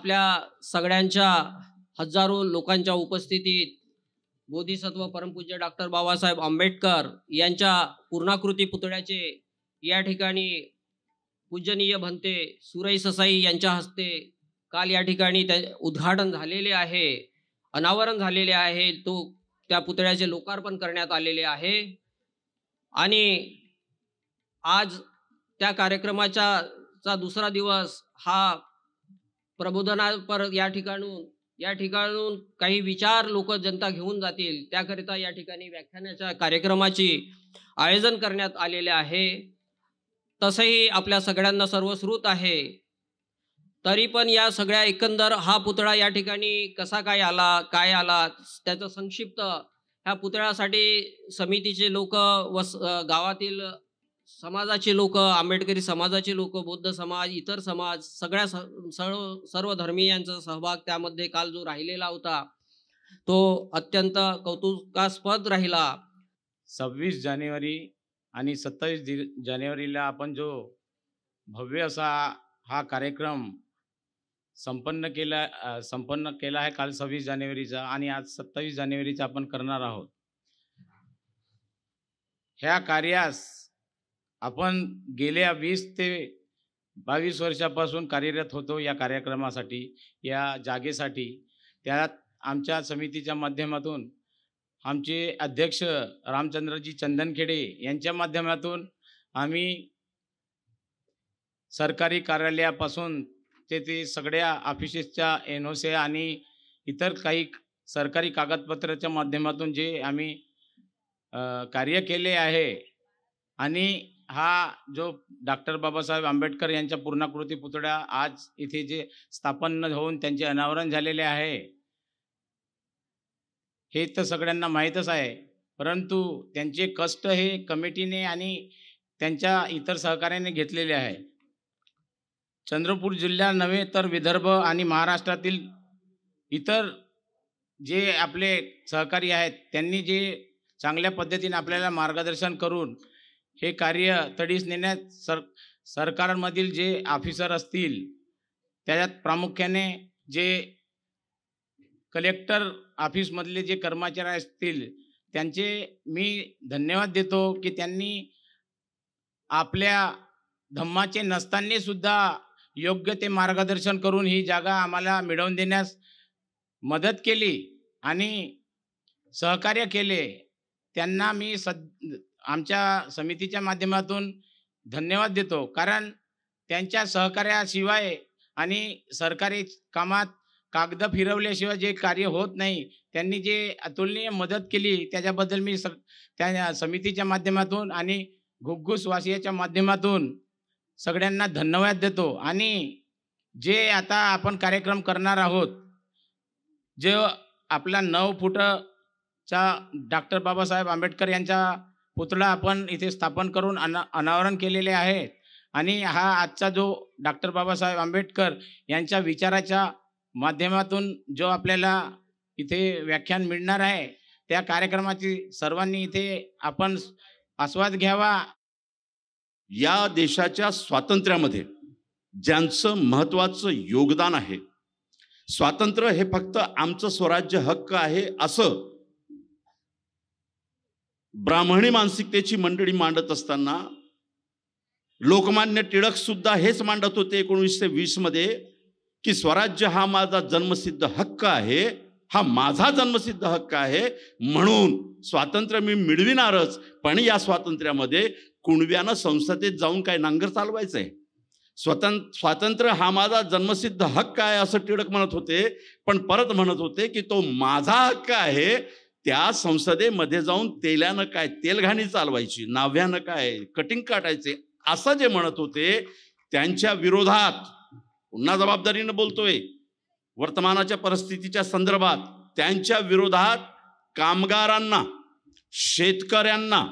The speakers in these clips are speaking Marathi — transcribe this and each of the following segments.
आपल्या सगळ्यांच्या हजारो लोकांच्या उपस्थितीत बोधिसत्व परमपूज्य डॉक्टर बाबासाहेब आंबेडकर यांच्या पूर्णाकृती पुतळ्याचे या ठिकाणी पूजनीय भंते सुरई ससाई यांच्या हस्ते काल या ठिकाणी त्या उद्घाटन झालेले आहे अनावरण झालेले आहे तो त्या पुतळ्याचे लोकार्पण करण्यात आलेले आहे आणि आज त्या कार्यक्रमाच्या चा दुसरा दिवस हा प्रबोधना पर या ठिकाणून या ठिकाणून काही विचार लोक जनता घेऊन जातील त्याकरिता या ठिकाणी व्याख्यानाच्या कार्यक्रमाची आयोजन करण्यात आलेले आहे तसंही आपल्या सगळ्यांना सर्वश्रुत आहे तरी पण या सगळ्या एकंदर हा पुतळा या ठिकाणी कसा काय आला काय आला त्याचं संक्षिप्त ह्या पुतळ्यासाठी समितीचे लोक व गावातील समाजाचे लोक आंबेडकरी समाजाचे लोक बौद्ध समाज इतर समाज सगळ्या सर्व सर्व धर्मीयांचा सहभाग त्यामध्ये काल जो राहिलेला होता तो अत्यंत कौतुकास्पद राहिला सव्वीस जानेवारी आणि सत्तावीस जानेवारीला आपण जो भव्य असा हा कार्यक्रम संपन्न केला संपन्न केला आहे काल सव्वीस जानेवारीचा आणि आज सत्तावीस जानेवारीचा आपण करणार आहोत ह्या कार्यास आपण गेल्या वीस ते बावीस वर्षापासून कार्यरत होतो या कार्यक्रमासाठी या जागेसाठी त्यात आमच्या समितीच्या माध्यमातून आमचे अध्यक्ष रामचंद्रजी चंदनखेडे यांच्या माध्यमातून आम्ही सरकारी कार्यालयापासून ते ते सगळ्या ऑफिसेसच्या एन ओ सी आणि इतर काही सरकारी कागदपत्राच्या माध्यमातून जे आम्ही कार्य केले आहे आणि हा जो डॉक्टर बाबासाहेब आंबेडकर यांच्या पूर्णाकृती पुतळ्या आज इथे जे स्थापन होऊन त्यांचे अनावरण झालेले आहे हे तर सगळ्यांना माहीतच आहे परंतु त्यांचे कष्ट हे कमिटीने आणि त्यांच्या इतर सहकार्याने घेतलेले आहे चंद्रपूर जिल्हा नव्हे तर विदर्भ आणि महाराष्ट्रातील इतर जे आपले सहकारी आहेत त्यांनी जे चांगल्या पद्धतीने आपल्याला मार्गदर्शन करून हे कार्य तडीस नेण्यात सर सरकारमधील जे ऑफिसर असतील त्याच्यात प्रामुख्याने जे कलेक्टर ऑफिसमधले जे कर्मचारी असतील त्यांचे मी धन्यवाद देतो की त्यांनी आपल्या धम्माचे नसतानासुद्धा सुद्धा योग्य ते मार्गदर्शन करून ही जागा आम्हाला मिळवून देण्यास मदत केली आणि सहकार्य केले त्यांना मी सद आमच्या समितीच्या माध्यमातून धन्यवाद देतो कारण त्यांच्या सहकार्याशिवाय आणि सरकारी कामात कागद फिरवल्याशिवाय जे कार्य होत नाही त्यांनी जे अतुलनीय मदत केली त्याच्याबद्दल मी त्या समितीच्या माध्यमातून आणि वासियाच्या माध्यमातून सगळ्यांना धन्यवाद देतो आणि जे आता आपण कार्यक्रम करणार आहोत जे आपला नऊ फुटचा डॉक्टर बाबासाहेब आंबेडकर यांचा पुतळा आपण इथे स्थापन करून अना अनावरण केलेले आहे आणि हा आजचा जो डॉक्टर बाबासाहेब आंबेडकर यांच्या विचाराच्या माध्यमातून जो आपल्याला इथे व्याख्यान मिळणार आहे त्या कार्यक्रमाची सर्वांनी इथे आपण आस्वाद घ्यावा या देशाच्या स्वातंत्र्यामध्ये ज्यांचं महत्वाचं योगदान आहे स्वातंत्र्य हे फक्त आमचं स्वराज्य हक्क आहे असं ब्राह्मणी मानसिकतेची मंडळी मांडत असताना लोकमान्य टिळक सुद्धा हेच मांडत होते एकोणीसशे मध्ये की स्वराज्य हा माझा जन्मसिद्ध हक्क आहे हा माझा जन्मसिद्ध हक्क आहे म्हणून स्वातंत्र्य मी मिळविणारच पण या स्वातंत्र्यामध्ये कुणव्यानं संसदेत जाऊन काय नांगर चालवायचं आहे स्वतंत्र स्वातंत्र्य हा माझा जन्मसिद्ध हक्क आहे असं टिळक म्हणत होते पण परत म्हणत होते की तो माझा हक्क आहे त्या संसदेमध्ये जाऊन तेल्यानं काय तेलघाणी चालवायची नाव्यानं काय कटिंग काटायचे असं जे म्हणत होते त्यांच्या विरोधात पुन्हा जबाबदारीनं बोलतोय वर्तमानाच्या परिस्थितीच्या संदर्भात त्यांच्या विरोधात कामगारांना शेतकऱ्यांना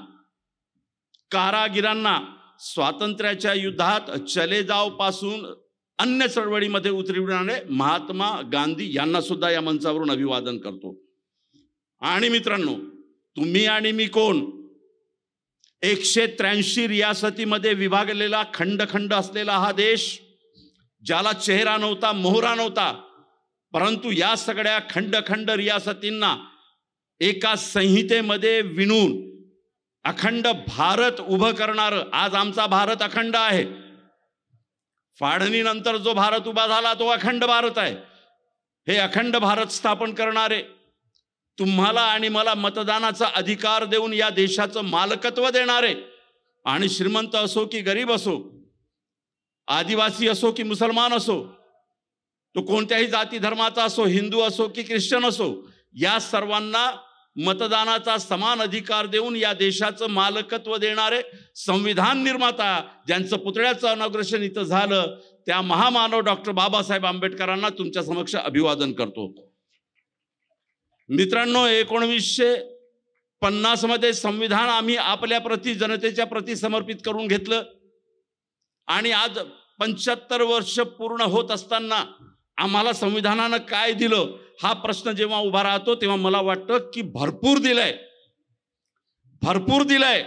कारागिरांना स्वातंत्र्याच्या युद्धात चले जाव पासून अन्य चळवळीमध्ये उतरविणारे महात्मा गांधी यांना सुद्धा या मंचावरून अभिवादन करतो आणि मित्रांनो तुम्ही आणि मी कोण एकशे त्र्याऐंशी रियासतीमध्ये विभागलेला खंड खंड असलेला हा देश ज्याला चेहरा नव्हता मोहरा नव्हता परंतु या सगळ्या खंड खंड रियासतींना एका संहितेमध्ये विणून अखंड भारत उभं करणार आज आमचा भारत अखंड आहे फाळणीनंतर जो भारत उभा झाला तो अखंड भारत आहे हे अखंड भारत स्थापन करणारे तुम्हाला आणि मला मतदानाचा अधिकार देऊन या देशाचं मालकत्व देणारे आणि श्रीमंत असो की गरीब असो आदिवासी असो की मुसलमान असो तो कोणत्याही जाती धर्माचा असो हिंदू असो की ख्रिश्चन असो या सर्वांना मतदानाचा समान अधिकार देऊन या देशाचं मालकत्व देणारे संविधान निर्माता ज्यांचं पुतळ्याचं अनग्रेशन इथं झालं त्या महामानव डॉक्टर बाबासाहेब आंबेडकरांना तुमच्या समक्ष अभिवादन करतो मित्रांनो एकोणवीसशे पन्नासमध्ये संविधान आम्ही आपल्या प्रति जनतेच्या प्रती समर्पित करून घेतलं आणि आज पंच्याहत्तर वर्ष पूर्ण होत असताना आम्हाला संविधानानं काय दिलं हा प्रश्न जेव्हा उभा राहतो तेव्हा मला वाटतं की भरपूर दिलंय भरपूर दिलंय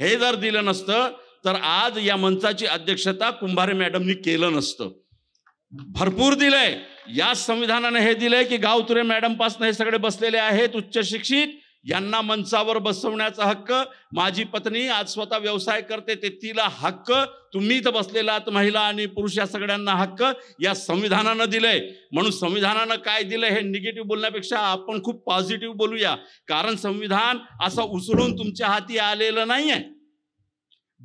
हे जर दिलं नसतं तर आज या मंचाची अध्यक्षता कुंभारे मॅडमनी केलं नसतं भरपूर दिलंय या संविधानानं हे दिलंय की गावतुरे मॅडमपासून हे सगळे बसलेले आहेत उच्च शिक्षित यांना मंचावर बसवण्याचा हक्क माझी पत्नी आज स्वतः व्यवसाय करते ते तिला हक्क तुम्ही इथं बसलेलात महिला आणि पुरुष या सगळ्यांना हक्क या संविधानानं दिलंय म्हणून संविधानानं काय दिलंय हे निगेटिव्ह बोलण्यापेक्षा आपण खूप पॉझिटिव्ह बोलूया कारण संविधान असं उचलून तुमच्या हाती आलेलं नाहीये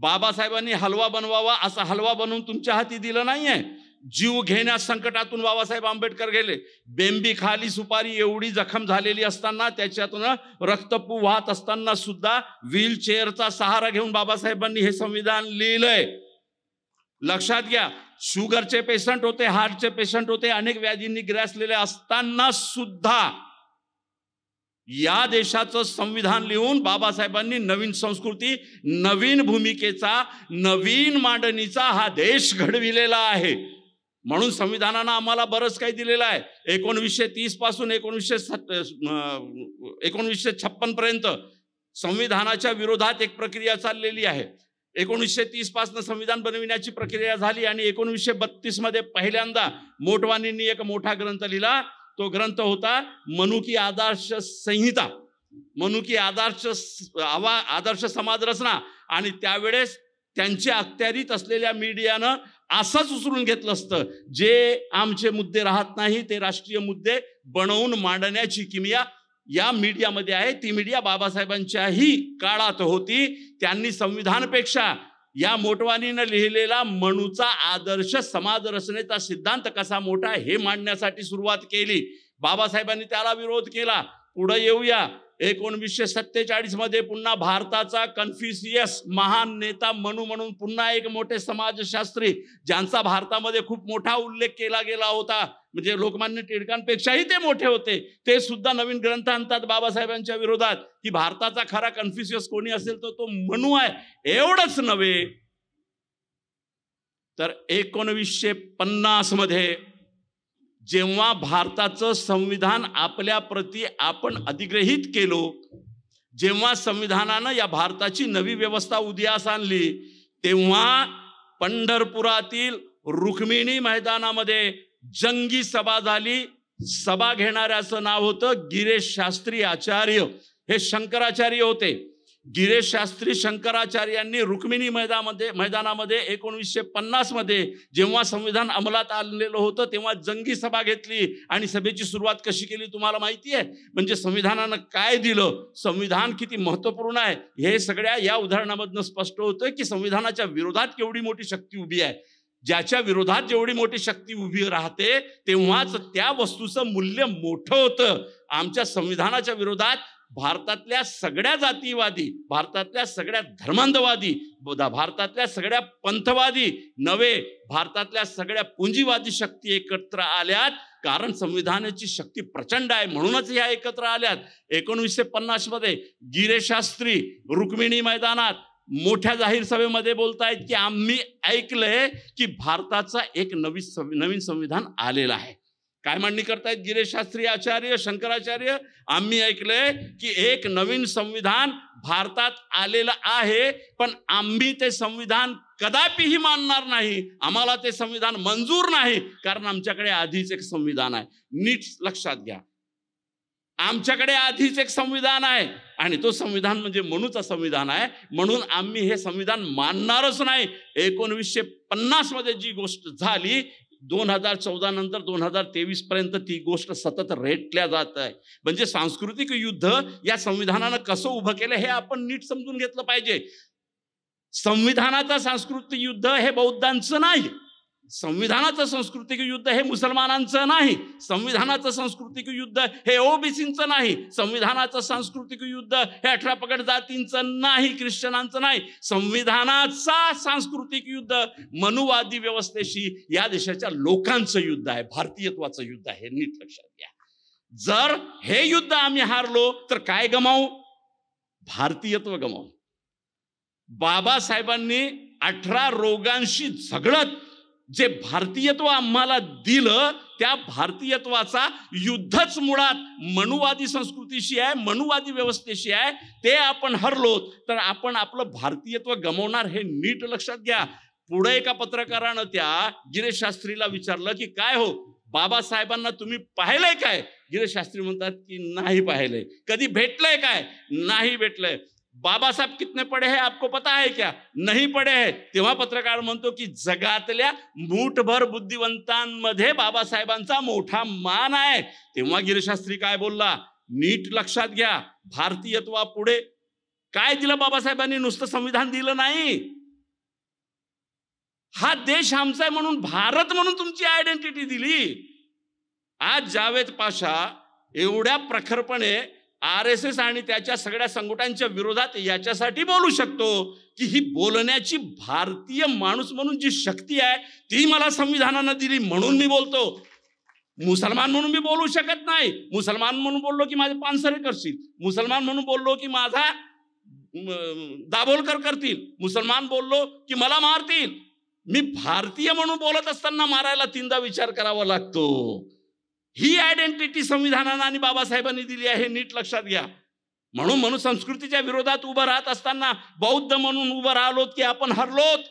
बाबासाहेबांनी हलवा बनवावा असा हलवा बनवून तुमच्या हाती दिलं नाहीये जीव घेण्यास संकटातून बाबासाहेब आंबेडकर गेले बेंबी खाली सुपारी एवढी जखम झालेली असताना त्याच्यातून रक्तपू वाहत असताना सुद्धा व्हीलचेअरचा सहारा घेऊन बाबासाहेबांनी हे संविधान लिहिलंय लक्षात घ्या शुगरचे पेशंट होते हार्टचे पेशंट होते अनेक व्याधींनी ग्रासलेले असताना सुद्धा या देशाचं संविधान लिहून बाबासाहेबांनी नवीन संस्कृती नवीन भूमिकेचा नवीन मांडणीचा हा देश घडविलेला आहे म्हणून संविधानानं आम्हाला बरंच काही दिलेलं आहे एकोणवीसशे तीस पासून एकोणवीसशे एकोणवीसशे छप्पन पर्यंत संविधानाच्या विरोधात एक प्रक्रिया चाललेली आहे एकोणीसशे तीस पासून संविधान बनविण्याची प्रक्रिया झाली आणि एकोणीसशे बत्तीस मध्ये पहिल्यांदा मोटवानींनी एक मोठा ग्रंथ लिहिला तो ग्रंथ होता मनुकी आदर्श संहिता मनुकी आदर्श आवा आदर्श समाज रचना आणि त्यावेळेस त्यांची अखत्यारीत असलेल्या मीडियानं असंच उचलून घेतलं असतं जे आमचे मुद्दे राहत नाही ते राष्ट्रीय मुद्दे बनवून मांडण्याची किमया या मीडियामध्ये आहे ती मीडिया बाबासाहेबांच्याही काळात होती त्यांनी संविधानपेक्षा या मोटवानीनं लिहिलेला मनूचा आदर्श समाज रचनेचा सिद्धांत कसा मोठा हे मांडण्यासाठी सुरुवात केली बाबासाहेबांनी त्याला विरोध केला पुढे येऊया एकोणवीसशे सत्तेचाळीस मध्ये पुन्हा भारताचा कन्फ्युसियस महान नेता मनु म्हणून पुन्हा एक मोठे समाजशास्त्री ज्यांचा भारतामध्ये खूप मोठा उल्लेख केला गेला होता म्हणजे लोकमान्य टिळकांपेक्षाही ते मोठे होते ते सुद्धा नवीन ग्रंथ आणतात बाबासाहेबांच्या विरोधात की भारताचा खरा कन्फ्युसियस कोणी असेल तर तो, तो आहे एवढंच नव्हे तर एकोणवीसशे पन्नास मध्ये जेव्हा भारताचं संविधान आपल्या प्रती आपण अधिग्रहित केलो जेव्हा संविधानानं या भारताची नवी व्यवस्था उदयास आणली तेव्हा पंढरपुरातील रुक्मिणी मैदानामध्ये जंगी सभा झाली सभा घेणाऱ्याचं नाव होतं गिरीश शास्त्री आचार्य हे शंकराचार्य होते गिरीश शास्त्री शंकराचार्यांनी रुक्मिणी मैदामध्ये मैदानामध्ये एकोणीसशे मध्ये जेव्हा संविधान अंमलात आलेलं होतं तेव्हा जंगी सभा घेतली आणि सभेची सुरुवात कशी केली तुम्हाला माहिती आहे म्हणजे संविधानानं काय दिलं संविधान किती महत्वपूर्ण आहे हे सगळ्या या उदाहरणामधनं स्पष्ट होतं की संविधानाच्या विरोधात केवढी मोठी शक्ती उभी आहे ज्याच्या विरोधात जेवढी मोठी शक्ती उभी राहते तेव्हाच त्या वस्तूचं मूल्य मोठं होतं आमच्या संविधानाच्या विरोधात भारतातल्या सगळ्या जातीवादी भारतातल्या सगळ्या धर्मांधवादी भारतातल्या सगळ्या पंथवादी नवे भारतातल्या सगळ्या पुंजीवादी शक्ती एकत्र आल्यात कारण संविधानाची शक्ती प्रचंड आहे म्हणूनच ह्या एकत्र आल्यात एकोणीसशे पन्नास मध्ये गिरे शास्त्री रुक्मिणी मैदानात मोठ्या जाहीर सभेमध्ये बोलतायत की आम्ही ऐकलंय की भारताचा एक नवी नवीन संविधान आलेला आहे काय मांडणी करतायत गिरेशास्त्री शास्त्री आचार्य शंकराचार्य आम्ही ऐकलंय की एक नवीन संविधान भारतात आलेलं आहे पण आम्ही ते संविधान कदापिही मानणार नाही आम्हाला ते संविधान मंजूर नाही कारण आमच्याकडे आधीच एक संविधान आहे नीट लक्षात घ्या आमच्याकडे आधीच एक संविधान आहे आणि तो संविधान म्हणजे मनूचा संविधान आहे म्हणून आम्ही हे संविधान मानणारच नाही एकोणवीसशे पन्नास मध्ये जी गोष्ट झाली दोन हजार चौदा नंतर दोन हजार तेवीस पर्यंत ती गोष्ट सतत रेटल्या जात आहे म्हणजे सांस्कृतिक युद्ध या संविधानानं कसं उभं केलं हे आपण नीट समजून घेतलं पाहिजे संविधानाचा सांस्कृतिक युद्ध हे बौद्धांचं नाही संविधानाचं सांस्कृतिक युद्ध हे मुसलमानांचं नाही संविधानाचं सांस्कृतिक युद्ध हे ओबीसींचं नाही संविधानाचं सांस्कृतिक युद्ध हे अठरा पकड जातींचं नाही ख्रिश्चनांचं नाही संविधानाचा सांस्कृतिक युद्ध मनुवादी व्यवस्थेशी या देशाच्या लोकांचं युद्ध आहे भारतीयत्वाचं युद्ध आहे नीट लक्षात घ्या जर हे युद्ध आम्ही हारलो तर काय गमावू भारतीयत्व गमावू बाबासाहेबांनी अठरा रोगांशी झगडत जे भारतीयत्व आम्हाला दिलं त्या भारतीयत्वाचा युद्धच मुळात मनुवादी संस्कृतीशी आहे मनुवादी व्यवस्थेशी आहे ते आपण हरलो तर आपण आपलं भारतीयत्व गमवणार हे नीट लक्षात घ्या पुढे एका पत्रकारानं त्या गिरीश शास्त्रीला विचारलं की काय हो बाबासाहेबांना तुम्ही पाहिलंय काय गिरीश शास्त्री म्हणतात की नाही पाहिलंय कधी भेटलंय काय नाही भेटलंय बाबा कितने पडे हे आपको पता है क्या नाही पडे है तेव्हा पत्रकार म्हणतो की जगातल्या मूठभर बुद्धिवंतांमध्ये बाबासाहेबांचा मोठा मान आहे तेव्हा गिरशास्त्री काय बोलला नीट लक्षात घ्या भारतीयत्वा पुढे काय दिलं बाबासाहेबांनी नुसतं संविधान दिलं नाही हा देश आमचा आहे म्हणून भारत म्हणून तुमची आयडेंटिटी दिली आज जावेद पाशा एवढ्या प्रखरपणे आर एस एस आणि त्याच्या सगळ्या संघटांच्या विरोधात याच्यासाठी बोलू शकतो की ही बोलण्याची भारतीय माणूस म्हणून जी शक्ती आहे ती मला संविधानानं दिली म्हणून मी बोलतो मुसलमान म्हणून मी बोलू शकत नाही मुसलमान म्हणून बोललो की माझे पानसरे करतील मुसलमान म्हणून बोललो की माझा दाभोलकर करतील मुसलमान बोललो की मला मारतील मी भारतीय म्हणून बोलत असताना मारायला तीनदा विचार करावा लागतो ही आयडेंटिटी संविधानानं आणि बाबासाहेबांनी दिली आहे नीट लक्षात घ्या म्हणून म्हणून संस्कृतीच्या विरोधात उभं राहत असताना बौद्ध म्हणून उभं राहिलोत की आपण हरलोत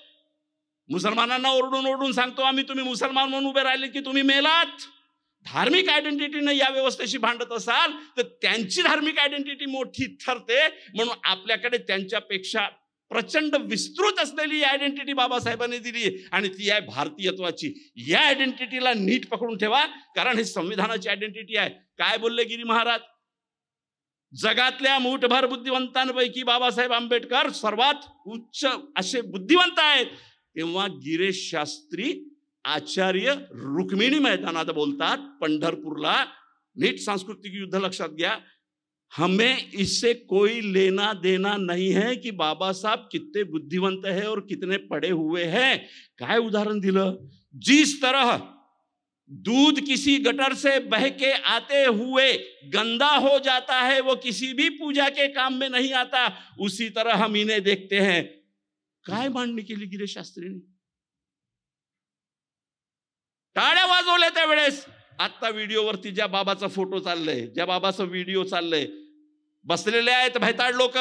मुसलमानांना ओरडून ओरडून सांगतो आम्ही तुम्ही मुसलमान म्हणून उभे राहिले की तुम्ही मेलात धार्मिक आयडेंटिटीनं या व्यवस्थेशी भांडत असाल तर त्यांची धार्मिक आयडेंटिटी मोठी ठरते म्हणून आपल्याकडे त्यांच्यापेक्षा प्रचंड विस्तृत असलेली आयडेंटिटी बाबासाहेबांनी दिली आणि ती आहे भारतीयत्वाची या आयडेंटिटीला नीट पकडून ठेवा कारण हे संविधानाची आयडेंटिटी आहे काय बोलले गिरी महाराज जगातल्या मूठभर बुद्धिवंतांपैकी बाबासाहेब आंबेडकर सर्वात उच्च असे बुद्धिवंत आहेत तेव्हा गिरीश शास्त्री आचार्य रुक्मिणी मैदानात बोलतात पंढरपूरला नीट सांस्कृतिक युद्ध लक्षात घ्या हमें इससे कोई लेना देना नहीं है कि बाबा साहब कितने बुद्धिवंत है और कितने पड़े हुए हैं क्या उदाहरण दिल जिस तरह दूध किसी गटर से बह के आते हुए गंदा हो जाता है वो किसी भी पूजा के काम में नहीं आता उसी तरह हम इन्हें देखते हैं काय मानने के लिए गिरे शास्त्री ने टाळ्या वाजवल्या बड़े आत्ता व्हिडिओवरती ज्या बाबाचा फोटो चाललाय ज्या बाबाचा व्हिडिओ चाललाय बसलेले आहेत भैताड लोक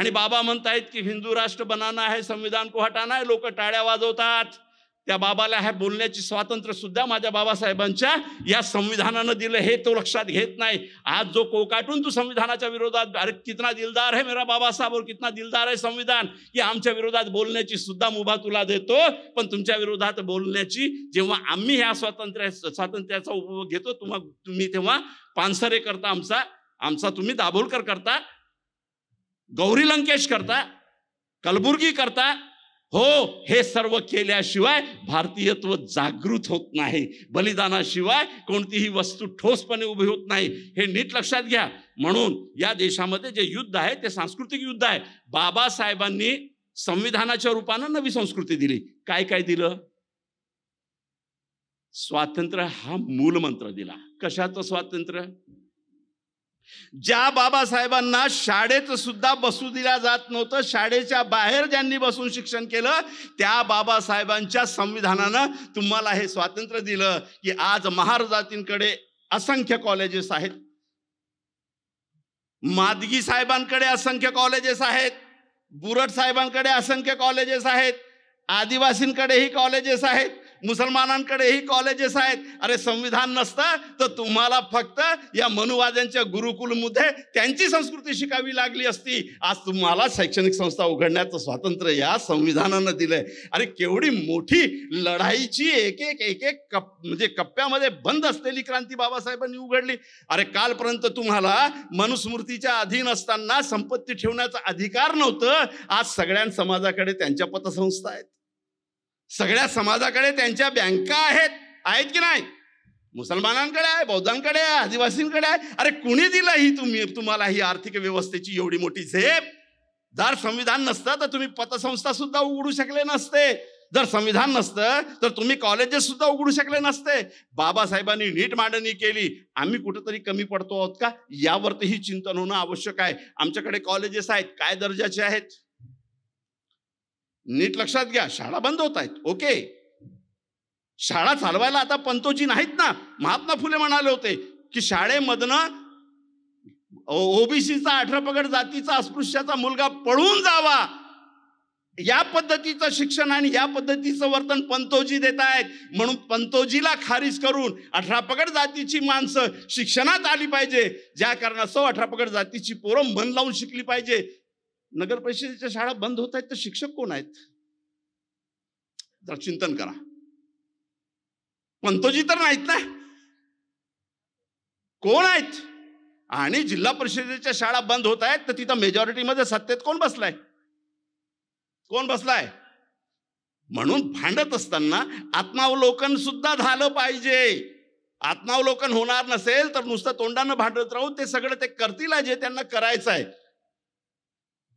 आणि बाबा म्हणतायत की हिंदू राष्ट्र बनाना आहे संविधान को हटाना आहे लोक टाळ्या वाजवतात त्या बाबाला ह्या बोलण्याची स्वातंत्र्य सुद्धा माझ्या बाबासाहेबांच्या या संविधानानं दिलं हे तो लक्षात घेत नाही आज जो कोकाटून तू संविधानाच्या विरोधात अरे कितना दिलदार आहे मेरा बाबासाहेब और कितना दिलदार आहे संविधान की आमच्या विरोधात बोलण्याची सुद्धा मुभा तुला देतो पण तुमच्या विरोधात बोलण्याची जेव्हा आम्ही ह्या स्वातंत्र्या स्वातंत्र्याचा उपभोग घेतो तुम्हा तुम्ही तेव्हा पानसरे करता आमचा आमचा तुम्ही दाभोलकर करता गौरी लंकेश करता कलबुर्गी करता हो हे सर्व केल्याशिवाय भारतीयत्व जागृत होत नाही बलिदानाशिवाय कोणतीही वस्तू ठोसपणे उभी होत नाही हे नीट लक्षात घ्या म्हणून या देशामध्ये जे युद्ध आहे ते सांस्कृतिक युद्ध आहे बाबासाहेबांनी संविधानाच्या रूपानं नवी संस्कृती दिली काय काय दिलं स्वातंत्र्य हा मूलमंत्र दिला कशाचं स्वातंत्र्य ज्या बाबासाहेबांना शाळेत सुद्धा बसू दिला जात नव्हतं शाळेच्या बाहेर ज्यांनी बसून शिक्षण केलं त्या बाबासाहेबांच्या संविधानानं तुम्हाला हे स्वातंत्र्य दिलं की आज जातींकडे असंख्य कॉलेजेस आहेत मादगी साहेबांकडे असंख्य कॉलेजेस आहेत बुरट साहेबांकडे असंख्य कॉलेजेस आहेत आदिवासींकडेही कॉलेजेस आहेत मुसलमानांकडेही कॉलेजेस आहेत अरे संविधान नसतं तर तुम्हाला फक्त या मनुवाद्यांच्या गुरुकुलमध्ये त्यांची संस्कृती शिकावी लागली असती आज तुम्हाला शैक्षणिक संस्था उघडण्याचं स्वातंत्र्य या संविधानानं दिलंय अरे केवढी मोठी लढाईची एक एक एक एक कप म्हणजे कप्प्यामध्ये बंद असलेली क्रांती बाबासाहेबांनी उघडली अरे कालपर्यंत तुम्हाला मनुस्मृतीच्या अधीन असताना संपत्ती ठेवण्याचा अधिकार नव्हतं आज सगळ्या समाजाकडे त्यांच्या पतसंस्था आहेत सगळ्या समाजाकडे त्यांच्या बँका आहेत आहेत की नाही मुसलमानांकडे आहे बौद्धांकडे आहे आदिवासींकडे आहे अरे कुणी दिलं ही तुम्ही तुम्हाला ही आर्थिक व्यवस्थेची एवढी मोठी झेप जर संविधान नसतं तर तुम्ही पतसंस्था सुद्धा उघडू शकले नसते जर संविधान नसतं तर तुम्ही कॉलेजेस सुद्धा उघडू शकले नसते बाबासाहेबांनी नीट मांडणी केली आम्ही कुठंतरी कमी पडतो आहोत का यावरती ही चिंतन होणं आवश्यक आहे आमच्याकडे कॉलेजेस आहेत काय दर्जाचे आहेत नीट लक्षात घ्या शाळा बंद होत आहेत ओके शाळा चालवायला आता पंतोजी नाहीत ना महात्मा फुले म्हणाले होते की शाळेमधनं ओबीसीचा पगड जातीचा अस्पृश्याचा मुलगा पळून जावा या पद्धतीचं शिक्षण आणि या पद्धतीचं वर्तन पंतोजी देत आहेत म्हणून पंतोजीला खारिज करून अठरापगड जातीची माणसं शिक्षणात आली पाहिजे ज्या कारणास्तव अठरापगड जातीची पोरं मन लावून शिकली पाहिजे नगर परिषदेच्या शाळा बंद होत आहेत तर शिक्षक कोण आहेत जरा चिंतन करा पंतोजी तर नाहीत ना कोण आहेत आणि जिल्हा परिषदेच्या शाळा बंद होत आहेत तर तिथं मेजॉरिटीमध्ये सत्तेत कोण बसलाय कोण बसलाय म्हणून भांडत असताना आत्मावलोकन सुद्धा झालं पाहिजे आत्मावलोकन होणार नसेल तर नुसतं तोंडानं भांडत राहून ते सगळं ते करतील जे त्यांना करायचं आहे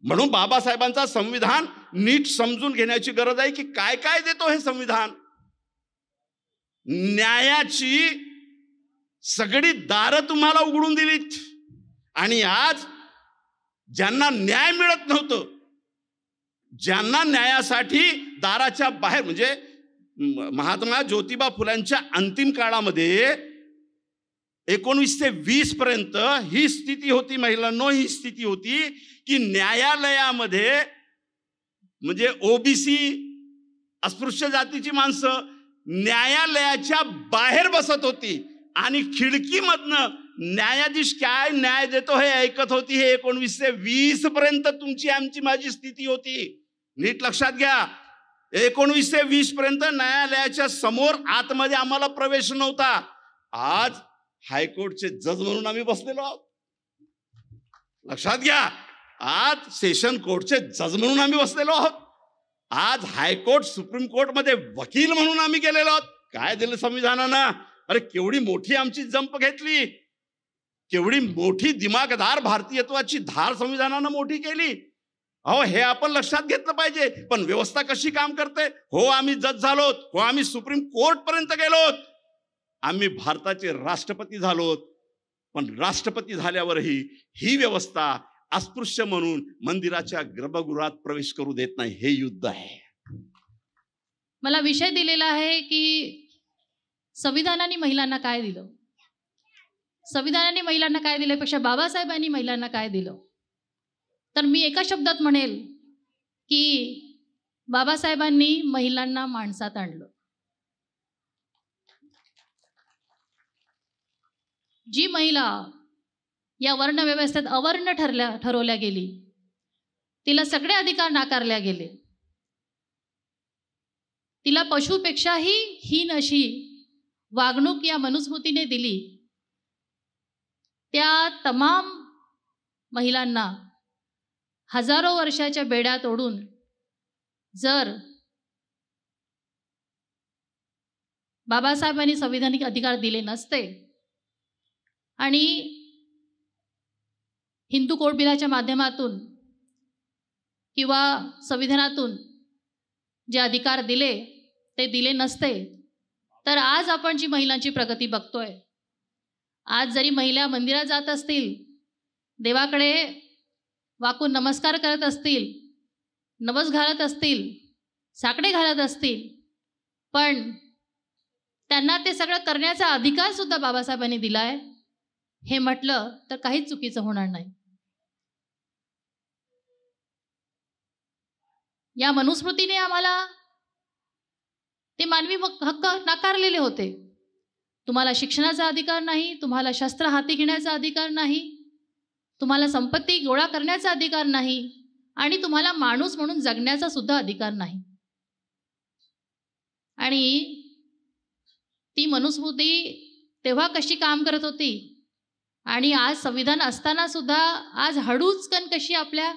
म्हणून बाबासाहेबांचा संविधान नीट समजून घेण्याची गरज आहे की काय काय देतो हे संविधान न्यायाची सगळी दारं तुम्हाला उघडून दिलीत आणि आज ज्यांना न्याय मिळत नव्हतं ज्यांना न्यायासाठी दाराच्या बाहेर म्हणजे महात्मा ज्योतिबा फुलांच्या अंतिम काळामध्ये एकोणवीस ते वीस पर्यंत ही स्थिती होती महिलांनो ही स्थिती होती की न्यायालयामध्ये म्हणजे ओबीसी अस्पृश्य जातीची माणसं न्यायालयाच्या बाहेर बसत होती आणि खिडकीमधनं न्यायाधीश काय न्याय देतो हे ऐकत होती हे एकोणवीसशे वीस पर्यंत तुमची आमची माझी स्थिती होती नीट लक्षात घ्या एकोणवीसशे वीस पर्यंत न्यायालयाच्या समोर आतमध्ये आम्हाला प्रवेश नव्हता आज हायकोर्टचे जज म्हणून आम्ही बसलेलो आहोत लक्षात घ्या आज सेशन कोर्टचे जज म्हणून आम्ही बसलेलो आहोत आज हायकोर्ट सुप्रीम कोर्ट मध्ये वकील म्हणून आम्ही गेलेलो आहोत काय दिलं संविधानानं अरे केवढी मोठी आमची जंप घेतली केवढी मोठी दिमागदार भारतीयत्वाची धार संविधानानं मोठी केली अहो हे आपण लक्षात घेतलं पाहिजे पण व्यवस्था कशी काम करते हो आम्ही जज झालोत हो आम्ही सुप्रीम कोर्ट पर्यंत गेलोत आम्ही भारताचे राष्ट्रपती झालोत पण राष्ट्रपती झाल्यावरही ही व्यवस्था अस्पृश्य म्हणून मंदिराच्या गर्भगृहात प्रवेश करू देत नाही हे युद्ध आहे मला विषय दिलेला आहे की संविधानाने महिलांना काय दिलं संविधानाने महिलांना काय दिल्यापेक्षा बाबासाहेबांनी महिलांना काय दिलं तर मी एका शब्दात म्हणेल की बाबासाहेबांनी महिलांना माणसात आणलं जी महिला या वर्णव्यवस्थेत अवर्ण ठरल्या ठरवल्या गेली तिला सगळे अधिकार नाकारल्या गेले तिला पशुपेक्षाही हीन अशी वागणूक या मनुस्मृतीने दिली त्या तमाम महिलांना हजारो वर्षाच्या बेड्यात ओढून जर बाबासाहेबांनी संविधानिक अधिकार दिले नसते आणि हिंदू कोड बिलाच्या माध्यमातून किंवा संविधानातून जे अधिकार दिले ते दिले नसते तर आज आपण जी महिलांची प्रगती बघतोय आज जरी महिला मंदिरात जात असतील देवाकडे वाकून नमस्कार करत असतील नवस घालत असतील साकडे घालत असतील पण त्यांना ते सगळं करण्याचा अधिकारसुद्धा बाबासाहेबांनी दिला आहे हे म्हटलं तर काहीच चुकीचं होणार नाही या मनुस्मृतीने आम्हाला ते मानवी हक्क नाकारलेले होते तुम्हाला शिक्षणाचा अधिकार नाही तुम्हाला शस्त्र हाती घेण्याचा अधिकार नाही तुम्हाला संपत्ती गोळा करण्याचा अधिकार नाही आणि तुम्हाला माणूस म्हणून जगण्याचा सुद्धा अधिकार नाही आणि ती मनुस्मृती तेव्हा कशी काम करत होती आणि आज संविधान असताना सुद्धा आज हळूचकन कशी आपल्या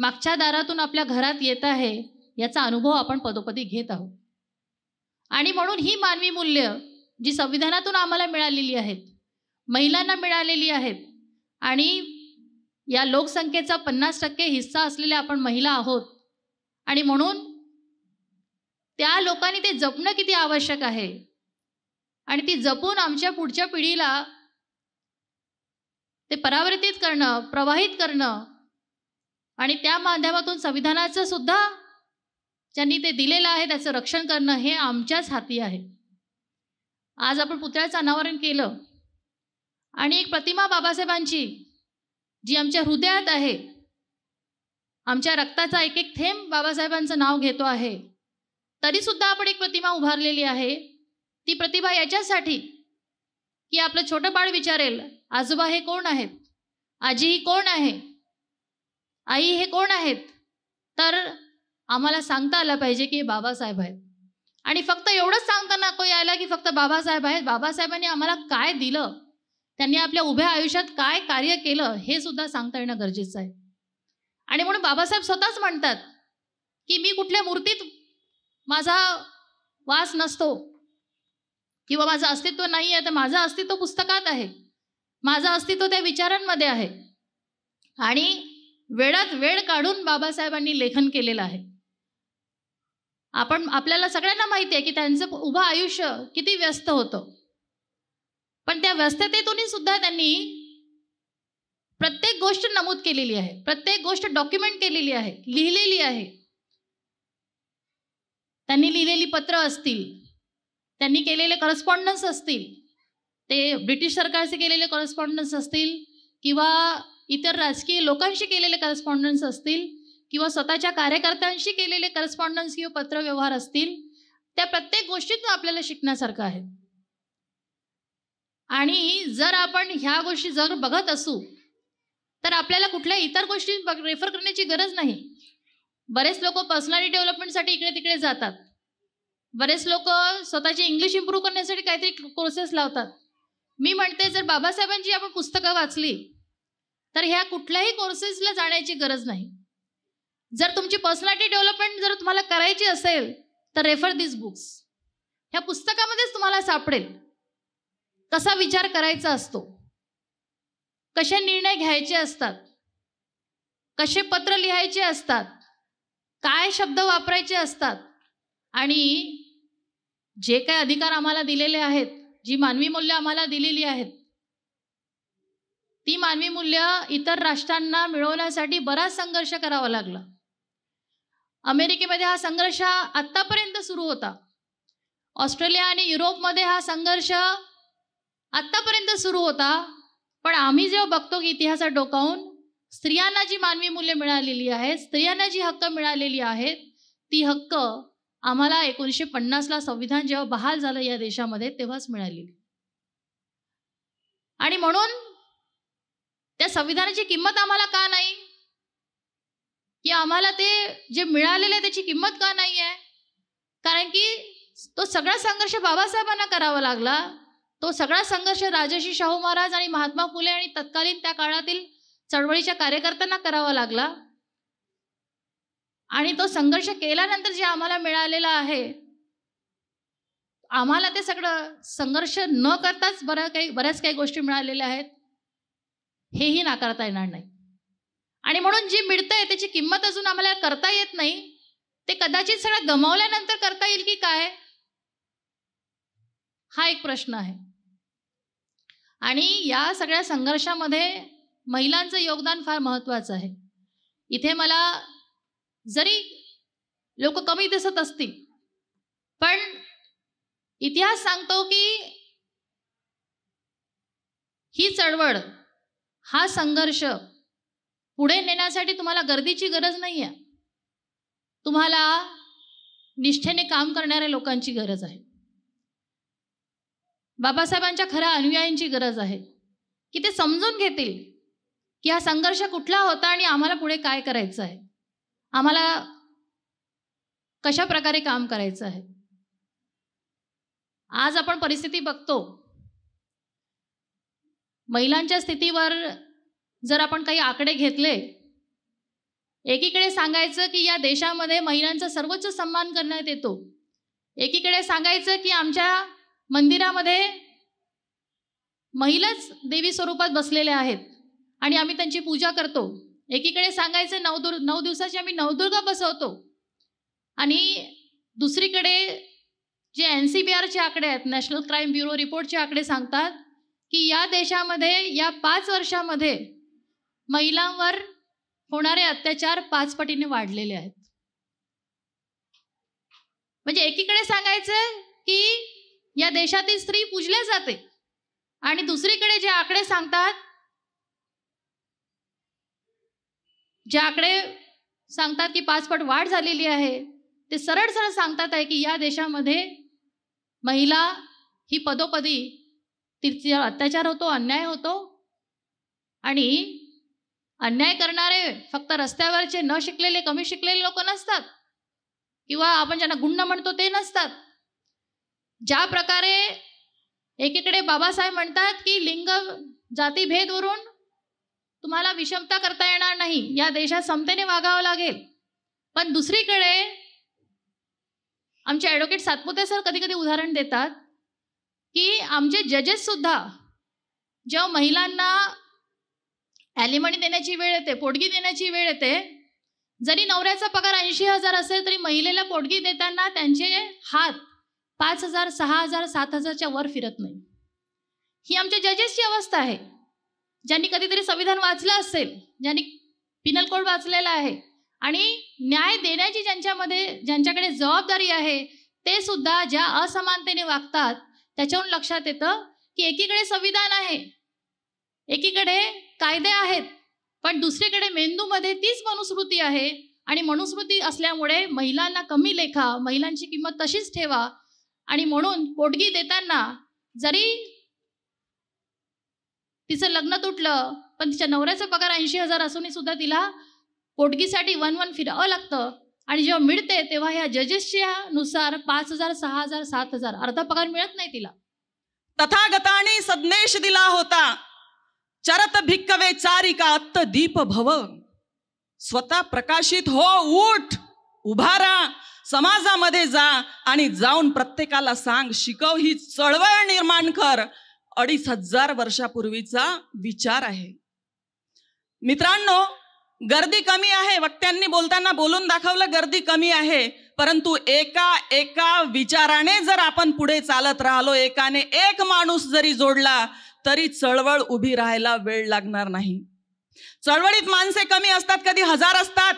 मागच्या दारातून आपल्या घरात येत आहे याचा अनुभव आपण पदोपदी घेत आहोत आणि म्हणून ही मानवी मूल्य जी संविधानातून आम्हाला मिळालेली आहेत महिलांना मिळालेली आहेत आणि या लोकसंख्येचा पन्नास टक्के हिस्सा असलेल्या आपण महिला आहोत आणि म्हणून त्या लोकांनी ते जपणं किती आवश्यक आहे आणि ती जपून आमच्या पुढच्या पिढीला ते परावर्तित करणं प्रवाहित करणं आणि त्या माध्यमातून संविधानाचं सुद्धा ज्यांनी ते दिलेलं आहे त्याचं रक्षण करणं हे आमच्याच हाती आहे आज आपण पुतळ्याचं अनावरण केलं आणि एक प्रतिमा बाबासाहेबांची जी आमच्या हृदयात आहे आमच्या रक्ताचा एक एक थेंब बाबासाहेबांचं नाव घेतो आहे तरीसुद्धा आपण एक प्रतिमा उभारलेली आहे ती प्रतिभा याच्यासाठी की आपलं छोटं बाळ विचारेल आजोबा हे कोण आहेत आजी ही कोण आहे आई हे कोण आहेत तर आम्हाला सांगता आलं पाहिजे की हे बाबासाहेब आहेत आणि फक्त एवढंच सांगताना नको यायला की फक्त बाबासाहेब आहेत बाबासाहेबांनी आम्हाला काय दिलं त्यांनी आपल्या उभ्या आयुष्यात काय कार्य केलं हे सुद्धा सांगता येणं गरजेचं आहे आणि म्हणून बाबासाहेब स्वतःच म्हणतात की मी कुठल्या मूर्तीत माझा वास नसतो किंवा माझं अस्तित्व नाही आहे तर माझं अस्तित्व पुस्तकात आहे माझं अस्तित्व त्या विचारांमध्ये आहे आणि वेळात वेळ काढून बाबासाहेबांनी लेखन केलेलं आहे आपण आपल्याला सगळ्यांना माहिती आहे की त्यांचं उभं आयुष्य किती व्यस्त होतं पण त्या व्यस्ततेतूनही सुद्धा त्यांनी प्रत्येक गोष्ट नमूद केलेली आहे प्रत्येक गोष्ट डॉक्युमेंट केलेली आहे लिहिलेली आहे त्यांनी लिहिलेली पत्र असतील त्यांनी केलेले करस्पॉन्डन्स असतील ते ब्रिटिश सरकारचे केलेले करस्पॉन्डन्स असतील किंवा इतर राजकीय लोकांशी केलेले करस्पॉन्डन्स असतील किंवा स्वतःच्या कार्यकर्त्यांशी केलेले करस्पॉन्डन्स किंवा पत्रव्यवहार असतील त्या प्रत्येक गोष्टीतून आपल्याला शिकण्यासारखं आहे आणि जर आपण ह्या गोष्टी जर बघत असू तर आपल्याला कुठल्या इतर गोष्टी रेफर करण्याची गरज नाही बरेच लोक पर्सनॅलिटी डेव्हलपमेंटसाठी इकडे तिकडे जातात बरेच लोक स्वतःची इंग्लिश इम्प्रूव्ह करण्यासाठी काहीतरी कोर्सेस लावतात मी म्हणते जर बाबासाहेबांची आपण पुस्तकं वाचली तर ह्या कुठल्याही कोर्सेसला जाण्याची गरज नाही जर तुमची पर्सनॅलिटी डेव्हलपमेंट जर तुम्हाला करायची असेल तर रेफर दिस बुक्स ह्या पुस्तकामध्येच तुम्हाला सापडेल कसा विचार करायचा असतो कसे निर्णय घ्यायचे असतात कसे पत्र लिहायचे असतात काय शब्द वापरायचे असतात आणि जे काही अधिकार आम्हाला दिलेले आहेत जी मानवी मूल्य आम्हाला दिलेली आहेत ती मानवी मूल्य इतर राष्ट्रांना मिळवण्यासाठी बराच संघर्ष करावा लागला अमेरिकेमध्ये हा संघर्ष आत्तापर्यंत सुरू होता ऑस्ट्रेलिया आणि युरोपमध्ये हा संघर्ष आत्तापर्यंत सुरू होता पण आम्ही जेव्हा बघतो की इतिहासात डोकावून स्त्रियांना जी मानवी मूल्य मिळालेली आहेत स्त्रियांना जी हक्क मिळालेली आहेत ती हक्क आम्हाला एकोणीसशे पन्नासला संविधान जेव्हा बहाल झालं या देशामध्ये तेव्हाच मिळाले आणि म्हणून त्या संविधानाची किंमत आम्हाला का नाही की आम्हाला ते जे मिळालेलं आहे त्याची किंमत का नाही आहे कारण की तो सगळा संघर्ष बाबासाहेबांना करावा लागला तो सगळा संघर्ष राजर्षी शाहू महाराज आणि महात्मा फुले आणि तत्कालीन त्या काळातील चळवळीच्या कार्यकर्त्यांना करावा लागला आणि तो संघर्ष केल्यानंतर जे आम्हाला मिळालेलं आहे आम्हाला ते सगळं संघर्ष न करताच बरं काही बऱ्याच काही गोष्टी मिळालेल्या आहेत हेही नाकारता येणार नाही आणि म्हणून जी आहे त्याची किंमत अजून आम्हाला करता येत नाही ते कदाचित सगळं गमावल्यानंतर करता येईल की काय हा एक प्रश्न आहे आणि या सगळ्या संघर्षामध्ये महिलांचं योगदान फार महत्त्वाचं आहे इथे मला जरी लोक कमी दिसत असतील पण इतिहास सांगतो की ही चळवळ हा संघर्ष पुढे नेण्यासाठी तुम्हाला गर्दीची गरज नाही आहे तुम्हाला निष्ठेने काम करणाऱ्या लोकांची गरज आहे बाबासाहेबांच्या खऱ्या अनुयायांची गरज आहे की ते समजून घेतील की हा संघर्ष कुठला होता आणि आम्हाला पुढे काय करायचं आहे आम्हाला कशा प्रकारे काम करायचं आहे आज आपण परिस्थिती बघतो महिलांच्या स्थितीवर जर आपण काही आकडे घेतले एकीकडे सांगायचं की या देशामध्ये महिलांचा सर्वोच्च सन्मान करण्यात येतो एकीकडे सांगायचं की आमच्या मंदिरामध्ये महिलाच देवी स्वरूपात बसलेल्या आहेत आणि आम्ही त्यांची पूजा करतो एकीकडे सांगायचं नवदुर् नऊ दिवसाची आम्ही नवदुर्गा बसवतो आणि दुसरीकडे जे एन सी बी आरचे आकडे आहेत नॅशनल क्राईम ब्युरो रिपोर्टचे आकडे सांगतात की या देशामध्ये या पाच वर्षामध्ये महिलांवर होणारे अत्याचार पाच पटीने वाढलेले आहेत म्हणजे एकीकडे सांगायचं की या देशातील स्त्री पूजल्या जाते आणि दुसरीकडे जे आकडे सांगतात जे आकडे सांगतात की पाचपट वाढ झालेली आहे ते सरळ सरळ सांगतात आहे की या देशामध्ये महिला ही पदोपदी तिथे अत्याचार होतो अन्याय होतो आणि अन्याय करणारे फक्त रस्त्यावरचे न शिकलेले कमी शिकलेले लोक नसतात किंवा आपण ज्यांना गुंड म्हणतो ते नसतात ज्या प्रकारे एकीकडे बाबासाहेब म्हणतात की लिंग जातीभेदवरून तुम्हाला विषमता करता येणार नाही या देशात समतेने वागावं लागेल पण दुसरीकडे आमचे ॲडव्होकेट सातपुते सर कधी कधी उदाहरण देतात की आमचे जजेस सुद्धा जेव्हा महिलांना ॲलिमनी देण्याची वेळ येते पोटगी देण्याची वेळ येते जरी नवऱ्याचा पगार ऐंशी हजार असेल तरी महिलेला पोटगी देताना त्यांचे हात पाच हजार सहा हजार सात हजारच्या वर फिरत नाही ही आमच्या जजेसची अवस्था आहे ज्यांनी कधीतरी संविधान वाचलं असेल ज्यांनी पिनल कोड वाचलेला आहे आणि न्याय देण्याची ज्यांच्यामध्ये ज्यांच्याकडे जबाबदारी आहे ते सुद्धा ज्या असमानतेने वागतात त्याच्याहून लक्षात येतं की एकीकडे संविधान आहे एकीकडे कायदे आहेत पण दुसरीकडे मेंदूमध्ये तीच मनुस्मृती आहे आणि मनुस्मृती असल्यामुळे महिलांना कमी लेखा महिलांची किंमत तशीच ठेवा आणि म्हणून पोटगी देताना जरी तिचं लग्न तुटलं पण तिच्या नवऱ्याचा पगार ऐंशी हजार असूनही सुद्धा तिला पोटगीसाठी वन वन फिरावं लागतं आणि जेव्हा मिळते तेव्हा ह्या जजेसच्या नुसार पाच हजार सहा हजार सात हजार अर्धा पगार मिळत नाही तिला तथागताने संदेश दिला होता चरत भिक्कवे चारिका अत्त दीप भव स्वतः प्रकाशित हो उठ उभा उभारा समाजामध्ये जा आणि जाऊन प्रत्येकाला सांग शिकव ही चळवळ निर्माण कर अडीच हजार वर्षापूर्वीचा विचार आहे मित्रांनो गर्दी कमी आहे वक्त्यांनी बोलताना बोलून दाखवलं गर्दी कमी आहे परंतु एका एका विचाराने जर आपण पुढे चालत राहिलो एकाने एक माणूस जरी जोडला तरी चळवळ उभी राहायला वेळ लागणार नाही चळवळीत माणसे कमी असतात कधी हजार असतात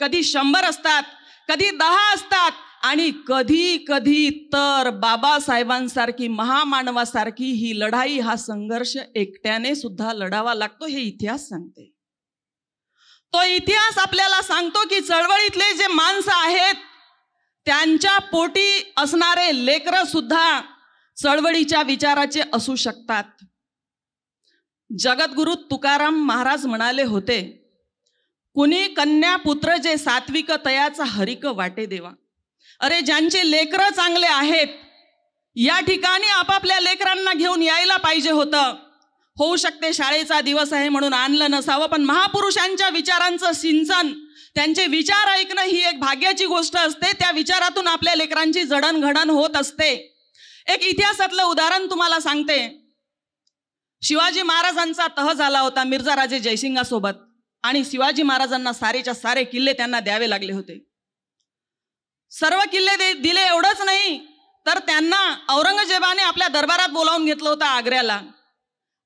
कधी शंभर असतात कधी दहा असतात आणि कधी कधी तर बाबासाहेबांसारखी महामानवासारखी ही लढाई हा संघर्ष एकट्याने सुद्धा लढावा लागतो हे इतिहास सांगते तो इतिहास आपल्याला सांगतो की चळवळीतले जे माणसं आहेत त्यांच्या पोटी असणारे लेकर सुद्धा चळवळीच्या विचाराचे असू शकतात जगद्गुरु तुकाराम महाराज म्हणाले होते कुणी कन्या पुत्र जे सात्विक तयाचा हरिक वाटे देवा अरे ज्यांचे लेकरं चांगले आहेत या ठिकाणी आपापल्या लेकरांना घेऊन यायला पाहिजे होतं होऊ शकते शाळेचा दिवस आहे म्हणून आणलं नसावं पण महापुरुषांच्या विचारांचं सिंचन त्यांचे विचार ऐकणं ही एक भाग्याची गोष्ट असते त्या विचारातून आपल्या लेकरांची जडणघडण होत असते एक इतिहासातलं उदाहरण तुम्हाला सांगते शिवाजी महाराजांचा तह झाला होता मिर्झा राजे जयसिंगासोबत आणि शिवाजी महाराजांना सारेच्या सारे किल्ले त्यांना द्यावे लागले होते सर्व किल्ले दिले एवढंच नाही तर त्यांना औरंगजेबाने आपल्या दरबारात बोलावून घेतलं होतं आग्र्याला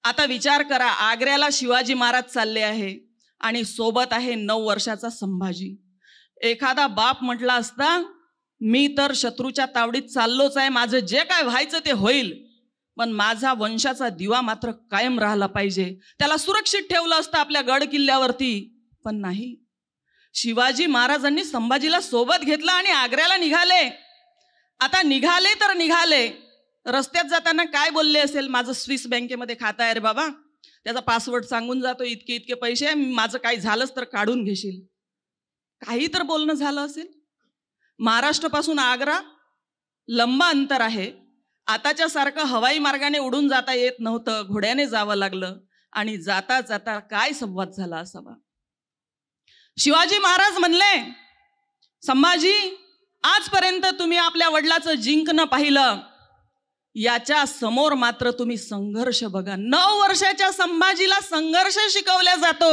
आता विचार करा आग्र्याला शिवाजी महाराज चालले आहे आणि सोबत आहे नऊ वर्षाचा संभाजी एखादा बाप म्हटला असता मी तर शत्रूच्या तावडीत चाललोच आहे माझं जे काय व्हायचं ते होईल पण माझा वंशाचा दिवा मात्र कायम राहिला पाहिजे त्याला सुरक्षित ठेवलं असतं आपल्या गड किल्ल्यावरती पण नाही शिवाजी महाराजांनी संभाजीला सोबत घेतलं आणि आग्र्याला निघाले आता निघाले तर निघाले रस्त्यात जाताना काय बोलले असेल माझं स्विस बँकेमध्ये खातं आहे रे बाबा त्याचा पासवर्ड सांगून जातो इतके इतके पैसे माझं काही झालंच तर काढून घेशील काही तर बोलणं झालं असेल महाराष्ट्रापासून आग्रा लंबा अंतर आहे आताच्या सारखं हवाई मार्गाने उडून जाता येत नव्हतं घोड्याने जावं लागलं आणि जाता जाता काय संवाद झाला असावा शिवाजी महाराज म्हणले संभाजी आजपर्यंत तुम्ही आपल्या वडिलाचं जिंकणं पाहिलं याच्या समोर मात्र तुम्ही संघर्ष बघा नऊ वर्षाच्या संभाजीला संघर्ष शिकवला जातो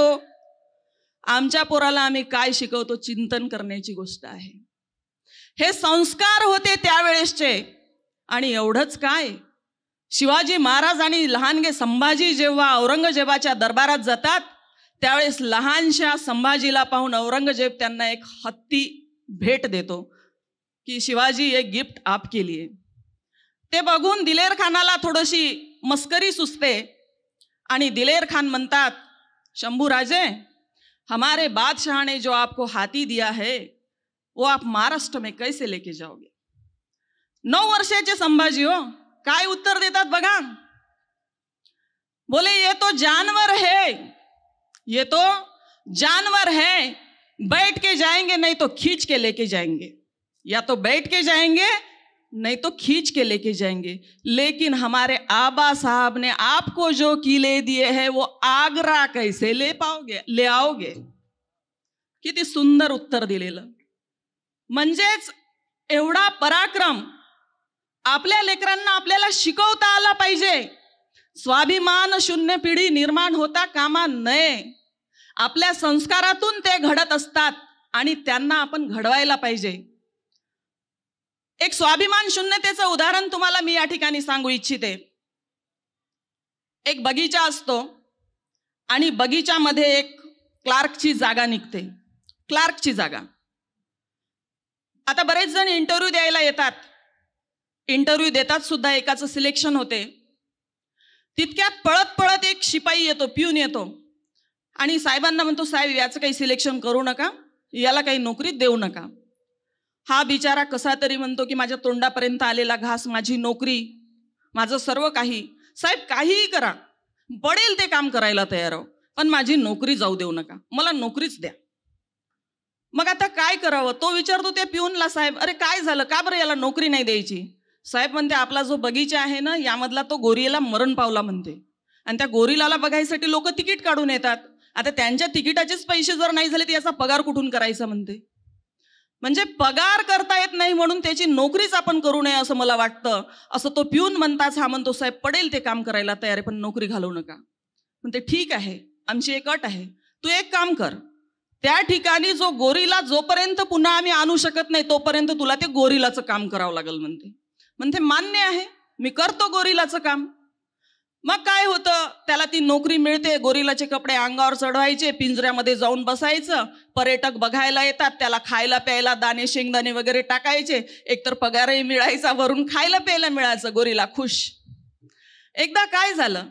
आमच्या पोराला आम्ही काय शिकवतो चिंतन करण्याची गोष्ट आहे हे संस्कार होते त्यावेळेसचे आणि एवढंच काय शिवाजी महाराज आणि लहानगे संभाजी जेव्हा औरंगजेबाच्या दरबारात जातात त्यावेळेस लहानशा संभाजीला पाहून औरंगजेब त्यांना एक हत्ती भेट देतो की शिवाजी एक गिफ्ट आप केली आहे ते बघून दिलेर खानाला थोडीशी मस्करी सुचते आणि दिलेर खान म्हणतात शंभू राजे हमारे बादशाह ने जो आपको हाथी दिया है वो आप महाराष्ट्र में कैसे लेके जाओगे नऊ वर्षाचे संभाजी हो काय उत्तर देतात बघा बोले ये तो जानवर है ये तो जानवर है बैठ के जाएंगे नहीं तो खींच के लेके जाएंगे या तो बैठ के जाएंगे नहीं तो खींच के लेके जाएंगे लेकिन हमारे आबा साहब ने आपको जो किले दिए हैं वो आगरा कैसे ले पाओगे ले आओगे किती सुंदर उत्तर दिलेलं म्हणजेच एवढा पराक्रम आपल्या लेकरांना आपल्याला शिकवता आला पाहिजे स्वाभिमान शून्य पिढी निर्माण होता कामा नये आपल्या संस्कारातून ते घडत असतात आणि त्यांना आपण घडवायला पाहिजे एक स्वाभिमान शून्यतेचं उदाहरण तुम्हाला मी या ठिकाणी सांगू इच्छिते एक बगीचा असतो आणि बगीच्यामध्ये एक क्लार्कची जागा निघते क्लार्कची जागा आता बरेच जण इंटरव्ह्यू द्यायला येतात इंटरव्ह्यू देतात सुद्धा एकाचं सिलेक्शन होते तितक्यात पळत पळत एक शिपाई येतो पिऊन येतो आणि साहेबांना म्हणतो साहेब याचं काही सिलेक्शन करू नका याला काही नोकरी देऊ नका हा बिचारा कसा तरी म्हणतो की माझ्या तोंडापर्यंत आलेला घास माझी नोकरी माझं सर्व काही साहेब काहीही करा पडेल ते काम करायला तयार हो पण माझी नोकरी जाऊ देऊ नका मला नोकरीच द्या मग आता काय करावं तो विचारतो त्या पिऊनला साहेब अरे काय झालं का बरं याला नोकरी नाही द्यायची साहेब म्हणते आपला जो बगीचा आहे ना यामधला तो गोरीला मरण पावला म्हणते आणि त्या गोरिलाला बघायसाठी लोक तिकीट काढून येतात आता त्यांच्या तिकिटाचेच पैसे जर नाही झाले तर याचा पगार कुठून करायचा म्हणते म्हणजे पगार करता येत नाही म्हणून त्याची नोकरीच आपण करू नये असं मला वाटतं असं तो पिऊन म्हणताच हा म्हणतो साहेब पडेल ते काम करायला तयार आहे पण नोकरी घालवू नका म्हणते ठीक आहे आमची एक अट आहे तू एक काम कर त्या ठिकाणी जो गोरीला जोपर्यंत पुन्हा आम्ही आणू शकत नाही तोपर्यंत तुला ते गोरिलाचं काम करावं लागेल म्हणते म्हणते मान्य आहे मी करतो गोरिलाचं काम मग काय होतं त्याला ती नोकरी मिळते गोरिलाचे कपडे अंगावर चढवायचे पिंजऱ्यामध्ये जाऊन बसायचं पर्यटक बघायला येतात त्याला खायला प्यायला दाणे शेंगदाणे वगैरे टाकायचे एकतर पगारही मिळायचा वरून खायला प्यायला मिळायचं गोरीला खुश एकदा काय झालं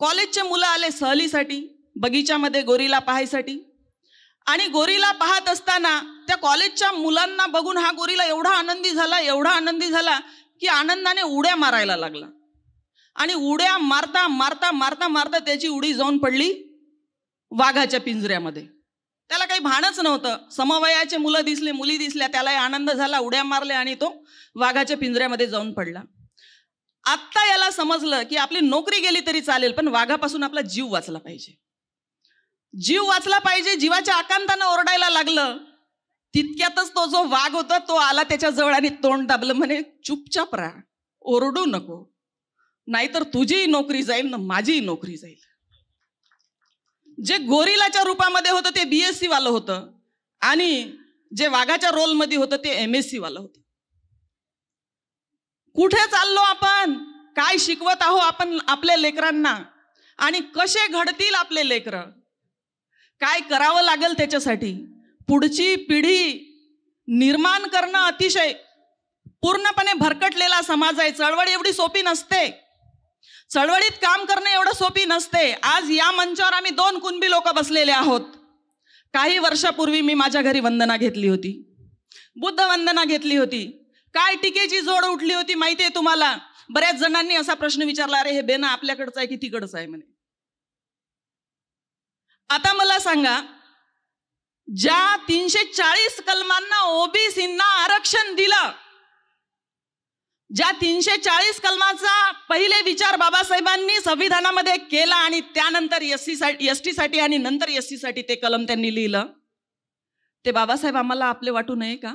कॉलेजचे मुलं आले सहलीसाठी बगीच्यामध्ये गोरीला पाहायसाठी आणि गोरीला पाहत असताना त्या कॉलेजच्या मुलांना बघून हा गोरीला एवढा आनंदी झाला एवढा आनंदी झाला की आनंदाने उड्या मारायला लागला आणि उड्या मारता मारता मारता मारता त्याची उडी जाऊन पडली वाघाच्या पिंजऱ्यामध्ये त्याला काही भानच नव्हतं समवयाचे मुलं दिसले मुली दिसल्या त्यालाही आनंद झाला उड्या मारल्या आणि तो वाघाच्या पिंजऱ्यामध्ये जाऊन पडला आत्ता याला समजलं की आपली नोकरी गेली तरी चालेल पण वाघापासून आपला जीव वाचला पाहिजे जीव वाचला पाहिजे जीवाच्या आकांतानं ओरडायला लागलं तितक्यातच तो जो वाघ होता तो आला त्याच्या जवळ आणि तोंड दाबलं म्हणे चुपचाप राह ओरडू नको नाहीतर तुझीही नोकरी जाईल ना माझीही नोकरी जाईल जे गोरिलाच्या रूपामध्ये होतं ते बीएससी वालं होतं आणि जे वाघाच्या रोलमध्ये होतं ते एम एस सी वालं होतं कुठे चाललो आपण काय शिकवत आहो आपण आपल्या लेकरांना आणि कसे घडतील आपले लेकर काय करावं लागेल त्याच्यासाठी पुढची पिढी निर्माण करणं अतिशय पूर्णपणे भरकटलेला समाज आहे चळवळ एवढी सोपी नसते चळवळीत काम करणे एवढं सोपी नसते आज या मंचावर आम्ही दोन कुणबी लोक बसलेले आहोत काही वर्षापूर्वी मी माझ्या घरी वंदना घेतली होती बुद्ध वंदना घेतली होती काय टीकेची जोड उठली होती माहिती आहे तुम्हाला बऱ्याच जणांनी असा प्रश्न विचारला अरे हे बेना आपल्याकडचं आहे की तिकडचं आहे म्हणे आता मला सांगा ज्या तीनशे चाळीस कलमांना ओबीसींना आरक्षण दिलं ज्या तीनशे चाळीस कलमाचा पहिले विचार बाबासाहेबांनी संविधानामध्ये केला आणि त्यानंतर एससी सी एस टीसाठी आणि नंतर एस सीसाठी ते कलम त्यांनी लिहिलं ते बाबासाहेब आम्हाला आपले वाटू नये का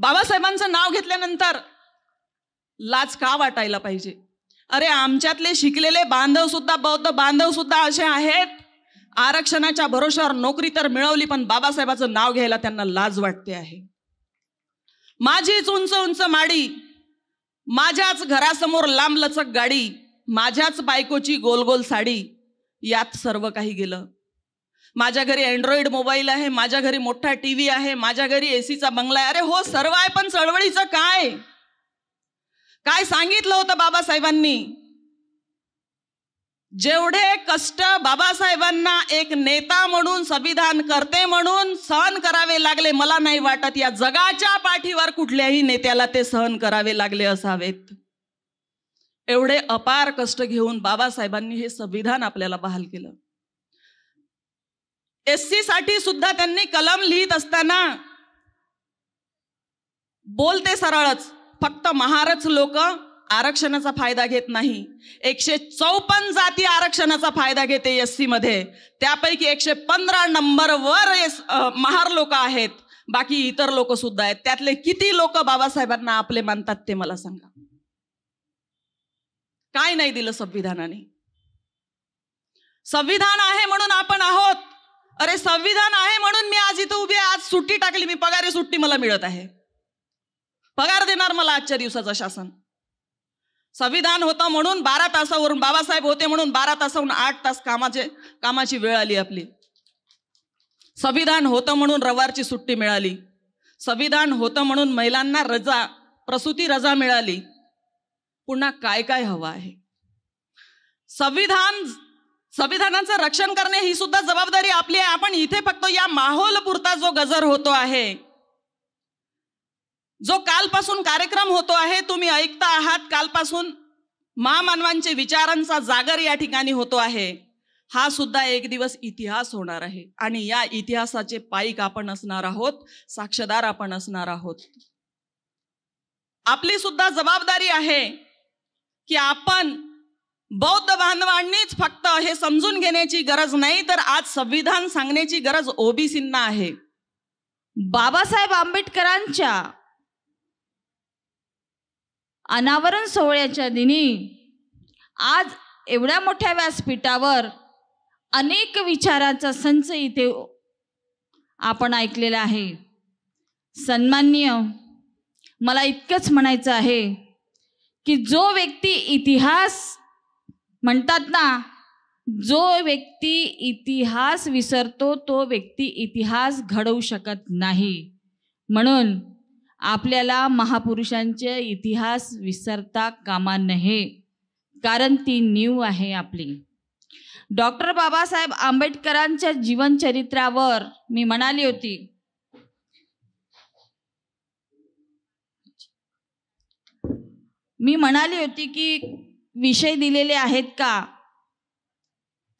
बाबासाहेबांचं नाव घेतल्यानंतर लाज का वाटायला पाहिजे अरे आमच्यातले शिकलेले बांधव सुद्धा बौद्ध बांधव सुद्धा असे आहेत आरक्षणाच्या भरोशावर नोकरी तर मिळवली पण बाबासाहेबाचं नाव घ्यायला त्यांना लाज वाटते आहे माझीच उंच उंच माडी माझ्याच घरासमोर लांब लचक गाडी माझ्याच बायकोची गोल गोल साडी यात सर्व काही गेलं माझ्या घरी अँड्रॉइड मोबाईल आहे माझ्या घरी मोठा टी व्ही आहे माझ्या घरी एसीचा बंगला आहे अरे हो सर्व आहे पण चळवळीचं काय काय सांगितलं होतं बाबासाहेबांनी जेवढे कष्ट बाबासाहेबांना एक नेता म्हणून संविधान करते म्हणून सहन करावे लागले मला नाही वाटत या जगाच्या पाठीवर कुठल्याही नेत्याला ते सहन करावे लागले असावेत एवढे अपार कष्ट घेऊन बाबासाहेबांनी हे संविधान आपल्याला बहाल केलं एस सी साठी सुद्धा त्यांनी कलम लिहित असताना बोलते सरळच फक्त महारच लोक आरक्षणाचा फायदा घेत नाही एकशे चौपन्न जाती आरक्षणाचा फायदा घेते एस सी मध्ये त्यापैकी एकशे पंधरा नंबरवर एस महार लोक आहेत बाकी इतर लोक सुद्धा आहेत त्यातले किती लोक बाबासाहेबांना आपले मानतात ते मला सांगा काय नाही दिलं संविधानाने संविधान आहे म्हणून आपण आहोत अरे संविधान आहे म्हणून मी आज इथं उभी आज सुट्टी टाकली मी पगारी सुट्टी मला मिळत आहे पगार देणार मला आजच्या दिवसाचं शासन संविधान होतं म्हणून बारा तासावरून बाबासाहेब होते म्हणून बारा तासावरून आठ तास कामाचे कामाची वेळ आली आपली संविधान होतं म्हणून रवारची सुट्टी मिळाली संविधान होतं म्हणून महिलांना रजा प्रसूती रजा मिळाली पुन्हा काय काय हवं आहे संविधान संविधानाचं रक्षण करणे ही सुद्धा जबाबदारी आपली आहे आपण इथे फक्त या माहोल पुरता जो गजर होतो आहे जो कालपासून कार्यक्रम होतो आहे तुम्ही ऐकता आहात कालपासून महामानवांचे विचारांचा जागर या ठिकाणी होतो आहे हा सुद्धा एक दिवस इतिहास होणार आहे आणि या इतिहासाचे पाईक आपण असणार आहोत साक्षीदार आपण असणार आहोत आपली सुद्धा जबाबदारी आहे की आपण बौद्ध बांधवांनीच फक्त हे समजून घेण्याची गरज नाही तर आज संविधान सांगण्याची गरज ओबीसींना आहे बाबासाहेब आंबेडकरांच्या अनावरण सोहळ्याच्या दिनी आज एवढ्या मोठ्या व्यासपीठावर अनेक विचाराचा संच इथे आपण ऐकलेला आहे सन्मान्य मला इतकंच म्हणायचं आहे की जो व्यक्ती इतिहास म्हणतात ना जो व्यक्ती इतिहास विसरतो तो व्यक्ती इतिहास घडवू शकत नाही म्हणून आपल्याला महापुरुषांचे इतिहास विसरता कामा नये कारण ती न्यू आहे आपली डॉक्टर बाबासाहेब आंबेडकरांच्या जीवनचरित्रावर मी म्हणाली होती मी म्हणाली होती की विषय दिलेले आहेत का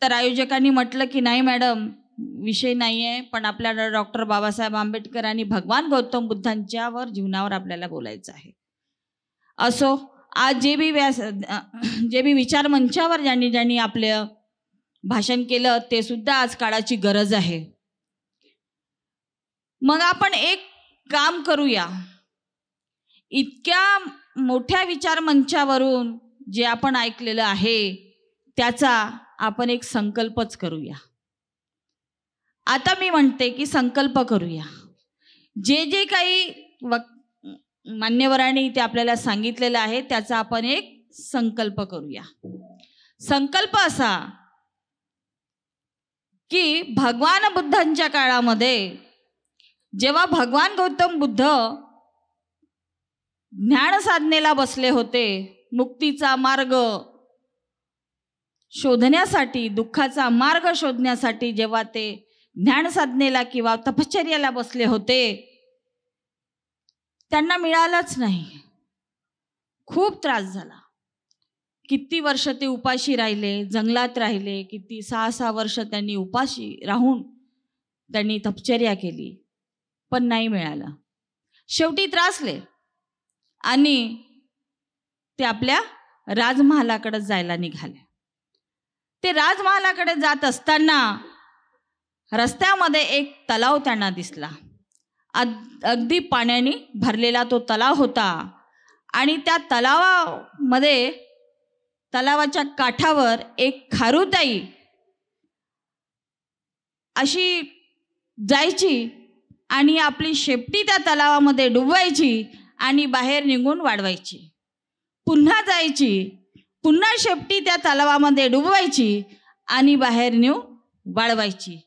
तर आयोजकांनी म्हटलं की नाही मॅडम विषय नाही आहे पण आपल्याला डॉक्टर बाबासाहेब आंबेडकर आणि भगवान गौतम बुद्धांच्यावर जीवनावर आपल्याला बोलायचं आहे असो आज जे बी व्यास जे बी विचार मंचावर ज्यांनी ज्यांनी आपलं भाषण केलं ते सुद्धा आज काळाची गरज आहे मग आपण एक काम करूया इतक्या मोठ्या विचार मंचावरून जे आपण ऐकलेलं आहे त्याचा आपण एक संकल्पच करूया आता मी म्हणते की संकल्प करूया जे जे काही व मान्यवरांनी इथे आपल्याला सांगितलेलं आहे त्याचा आपण एक संकल्प करूया संकल्प असा की भगवान बुद्धांच्या काळामध्ये जेव्हा भगवान गौतम बुद्ध ज्ञान साधनेला बसले होते मुक्तीचा मार्ग शोधण्यासाठी दुःखाचा मार्ग शोधण्यासाठी जेव्हा ते ज्ञानसाधनेला किंवा तपश्चर्याला बसले होते त्यांना मिळालंच नाही खूप त्रास झाला किती वर्ष ते उपाशी राहिले जंगलात राहिले किती सहा सहा वर्ष त्यांनी उपाशी राहून त्यांनी तपश्चर्या केली पण नाही मिळालं शेवटी त्रासले आणि ते आपल्या राजमहालाकडे जायला निघाले ते राजमहालाकडे जात असताना रस्त्यामध्ये एक तलाव त्यांना दिसला अगदी पाण्याने भरलेला तो तलाव होता आणि त्या तलावामध्ये तलावाच्या काठावर एक खारुताई अशी जायची आणि आपली शेपटी त्या तलावामध्ये डुबवायची आणि बाहेर निघून वाढवायची पुन्हा जायची पुन्हा शेपटी त्या तलावामध्ये डुबवायची आणि बाहेर नेऊन वाढवायची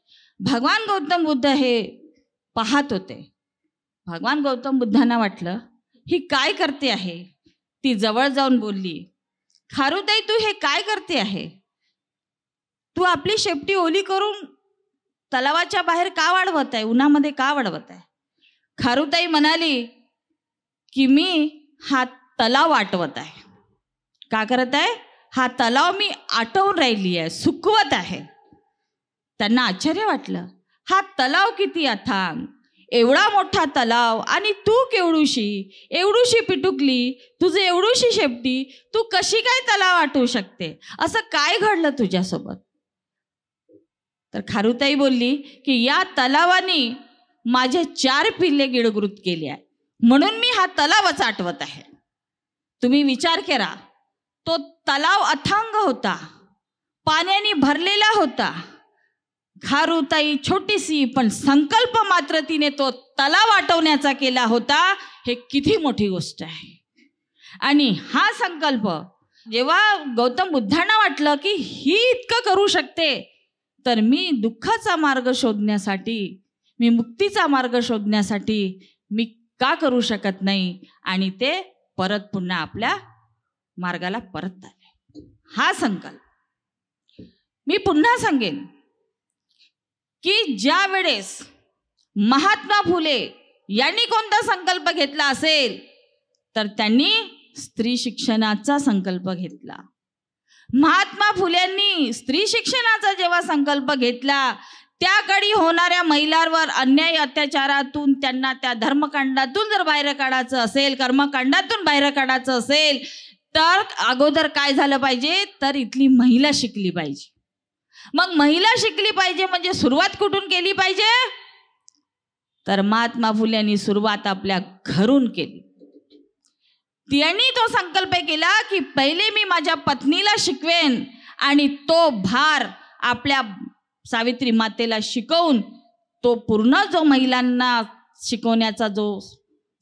भगवान गौतम बुद्ध हे पाहत होते भगवान गौतम बुद्धांना वाटलं ही काय करते आहे ती जवळ जाऊन बोलली खारुताई तू हे काय करते आहे तू आपली शेपटी ओली करून तलावाच्या बाहेर का वाढवत आहे उन्हामध्ये का वाढवत आहे खारुताई म्हणाली की मी हा तलाव आटवत आहे का करत आहे हा तलाव मी आटवून राहिली आहे सुकवत आहे त्यांना आश्चर्य वाटलं हा तलाव किती अथांग एवढा मोठा तलाव आणि तू केवडूशी एवढूशी पिटुकली तुझे एवढूशी शेपटी तू कशी काय तलाव आठवू शकते असं काय घडलं तुझ्यासोबत तर खारुताई बोलली की या तलावाने माझे चार पिल्ले गिळगृत केले आहे म्हणून मी हा तलावच आठवत आहे तुम्ही विचार करा तो तलाव अथांग होता पाण्याने भरलेला होता खारुताई छोटीशी पण संकल्प मात्र तिने तो तला वाटवण्याचा केला होता हे किती मोठी गोष्ट आहे आणि हा संकल्प जेव्हा गौतम बुद्धांना वाटलं की ही इतकं करू शकते तर मी दुःखाचा मार्ग शोधण्यासाठी मी मुक्तीचा मार्ग शोधण्यासाठी मी का करू शकत नाही आणि ते परत पुन्हा आपल्या मार्गाला परत आले हा संकल्प मी पुन्हा सांगेन की ज्या वेळेस महात्मा फुले यांनी कोणता संकल्प घेतला असेल तर त्यांनी स्त्री शिक्षणाचा संकल्प घेतला महात्मा फुलेंनी स्त्री शिक्षणाचा जेव्हा संकल्प घेतला त्याकडी होणाऱ्या महिलांवर अन्याय अत्याचारातून त्यांना त्या धर्मकांडातून जर बाहेर काढायचं असेल कर्मकांडातून बाहेर काढायचं असेल तर अगोदर काय झालं पाहिजे तर इथली महिला शिकली पाहिजे मग महिला शिकली पाहिजे म्हणजे सुरुवात कुठून केली पाहिजे तर महात्मा फुल्यांनी सुरुवात आपल्या घरून केली त्यांनी तो संकल्प केला की पहिले मी माझ्या पत्नीला शिकवेन आणि तो भार आपल्या सावित्री मातेला शिकवून तो पूर्ण जो महिलांना शिकवण्याचा जो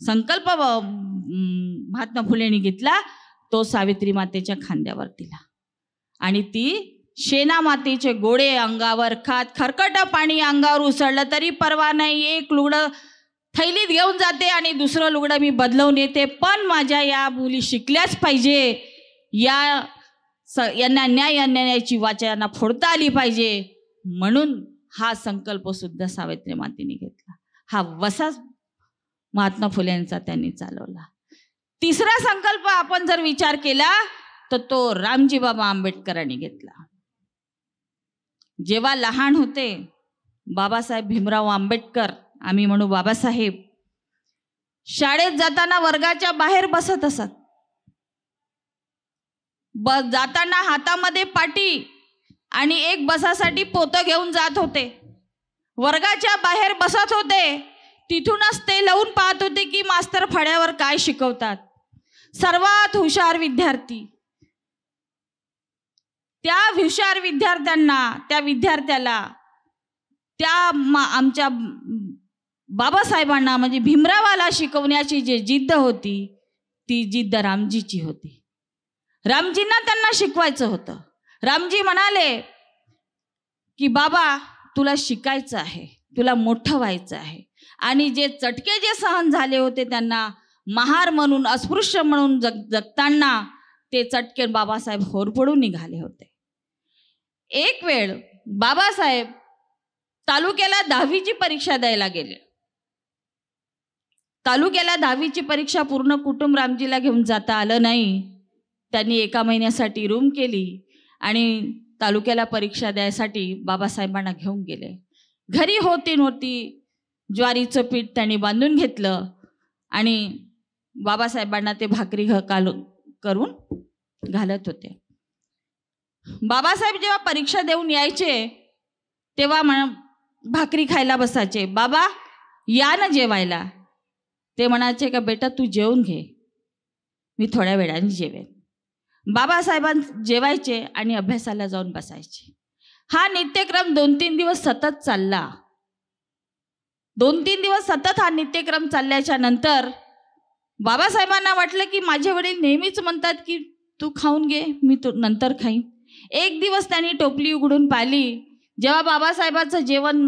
संकल्प महात्मा फुलेंनी घेतला तो सावित्री मातेच्या खांद्यावर दिला आणि ती शेना मातीचे गोळे अंगावर खात खरकट पाणी अंगावर उसळलं तरी परवा नाही एक लुगडं थैलीत घेऊन जाते आणि दुसरं लुगडं मी बदलवून येते पण माझ्या या मुली शिकल्याच पाहिजे या स यांना न्याय अन्यायाची वाचा यांना फोडता आली पाहिजे म्हणून हा संकल्प सुद्धा सावित्री मातीने घेतला हा वसा महात्मा फुलेंचा त्यांनी चालवला तिसरा संकल्प आपण जर विचार केला तर तो रामजी बाबा आंबेडकरांनी घेतला जेव्हा लहान होते बाबासाहेब भीमराव आंबेडकर आम्ही म्हणू बाबासाहेब शाळेत जाताना वर्गाच्या बाहेर बसत असत ब जाताना हातामध्ये पाटी आणि एक बसासाठी पोतं घेऊन जात होते वर्गाच्या बाहेर बसत होते तिथूनच ते लावून पाहत होते की मास्तर फड्यावर काय शिकवतात सर्वात हुशार विद्यार्थी त्या हुशार विद्यार्थ्यांना त्या विद्यार्थ्याला त्या मा आमच्या बाबासाहेबांना म्हणजे भीमरावाला शिकवण्याची जी जिद्द होती ती जिद्द रामजीची होती रामजींना त्यांना शिकवायचं होतं रामजी म्हणाले की बाबा तुला शिकायचं आहे तुला मोठं व्हायचं आहे आणि जे चटके जे सहन झाले होते त्यांना महार म्हणून अस्पृश्य म्हणून जग जगताना ते चटके बाबासाहेब होरपडून निघाले होते एक वेळ बाबासाहेब तालुक्याला दहावीची परीक्षा द्यायला गेले तालुक्याला दहावीची परीक्षा पूर्ण कुटुंब रामजीला घेऊन जाता आलं नाही त्यांनी एका महिन्यासाठी रूम केली आणि तालुक्याला परीक्षा द्यायसाठी बाबासाहेबांना घेऊन गेले घरी होती नव्हती ज्वारीचं पीठ त्यांनी बांधून घेतलं आणि बाबासाहेबांना ते भाकरी घ काल करून घालत होते बाबासाहेब जेव्हा परीक्षा देऊन यायचे तेव्हा म्हण भाकरी खायला बसायचे बाबा या ना जेवायला ते म्हणायचे का बेटा तू जेवून घे मी थोड्या वेळाने जेवेन बाबासाहेबां जेवायचे आणि अभ्यासाला जाऊन बसायचे हा नित्यक्रम दोन तीन दिवस सतत चालला दोन तीन दिवस सतत हा नित्यक्रम चालल्याच्या नंतर बाबासाहेबांना वाटलं की माझे वडील नेहमीच म्हणतात की तू खाऊन घे मी तू नंतर खाईन एक दिवस त्यांनी टोपली उघडून पाहिली जेव्हा बाबासाहेबांचं जेवण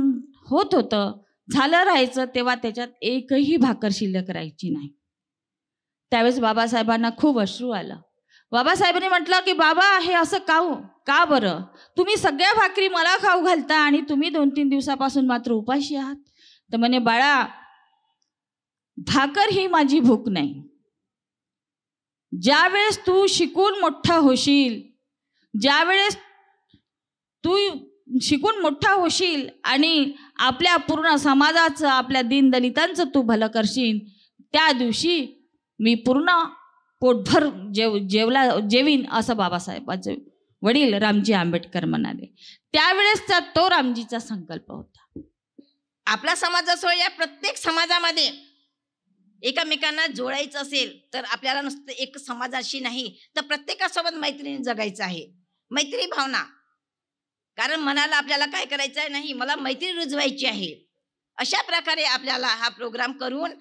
होत होतं झालं राहायचं तेव्हा त्याच्यात एकही भाकर शिल्लक राहायची नाही त्यावेळेस बाबासाहेबांना खूप अश्रू आलं बाबासाहेबांनी म्हटलं की बाबा हे असं काऊ हो? का बरं तुम्ही सगळ्या भाकरी मला खाऊ घालता आणि तुम्ही दोन तीन दिवसापासून मात्र उपाशी आहात तर म्हणे बाळा भाकर ही माझी भूक नाही ज्यावेळेस तू शिकून मोठा होशील ज्यावेळेस तू शिकून मोठा होशील आणि आपल्या पूर्ण समाजाचं आपल्या दीनदलितांचं तू भलं करशील त्या दिवशी मी पूर्ण पोटभर जेव जेवला जेवीन असं बाबासाहेबांचे वडील रामजी आंबेडकर म्हणाले त्यावेळेसचा तो रामजीचा संकल्प होता आपला समाज असो या प्रत्येक समाजामध्ये एकमेकांना जोडायचं असेल तर आपल्याला नुसतं एक समाजाशी नाही तर प्रत्येकासोबत मैत्रीने जगायचं आहे मैत्री भावना कारण मनाला आपल्याला काय करायचं नाही मला मैत्री रुजवायची आहे अशा प्रकारे आपल्याला हा प्रोग्राम करून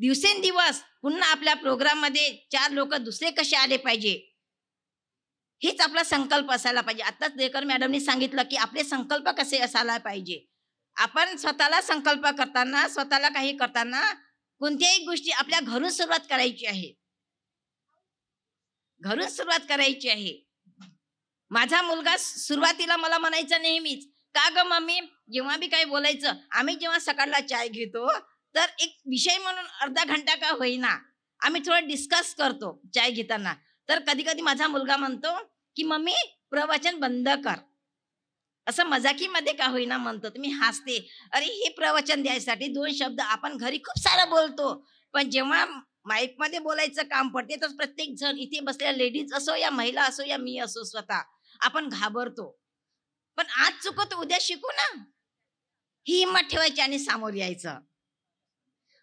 दिवसेंदिवस पुन्हा आपल्या प्रोग्राममध्ये चार लोक दुसरे कसे आले पाहिजे हेच आपला संकल्प असायला पाहिजे आताच देकर मॅडमनी सांगितलं की आपले संकल्प कसे असायला पाहिजे आपण स्वतःला संकल्प करताना स्वतःला काही करताना कोणत्याही गोष्टी आपल्या घरून सुरुवात करायची आहे घरून सुरुवात करायची आहे माझा मुलगा सुरुवातीला मला म्हणायचं नेहमीच का ग मम्मी जेव्हा बी काही बोलायचं आम्ही जेव्हा सकाळला चाय घेतो तर एक विषय म्हणून अर्धा घंटा का होईना आम्ही थोडं डिस्कस करतो चाय घेताना तर कधी कधी माझा मुलगा म्हणतो की मम्मी प्रवचन बंद कर असं मध्ये का होईना म्हणतो तुम्ही हसते अरे हे प्रवचन द्यायसाठी दोन शब्द आपण घरी खूप सारा बोलतो पण जेव्हा माईकमध्ये बोलायचं काम पडते तर प्रत्येक जण इथे बसलेल्या लेडीज असो या महिला असो या मी असो स्वतः आपण घाबरतो पण आज चुकत उद्या शिकू ना ही हिंमत ठेवायची आणि सामोर यायचं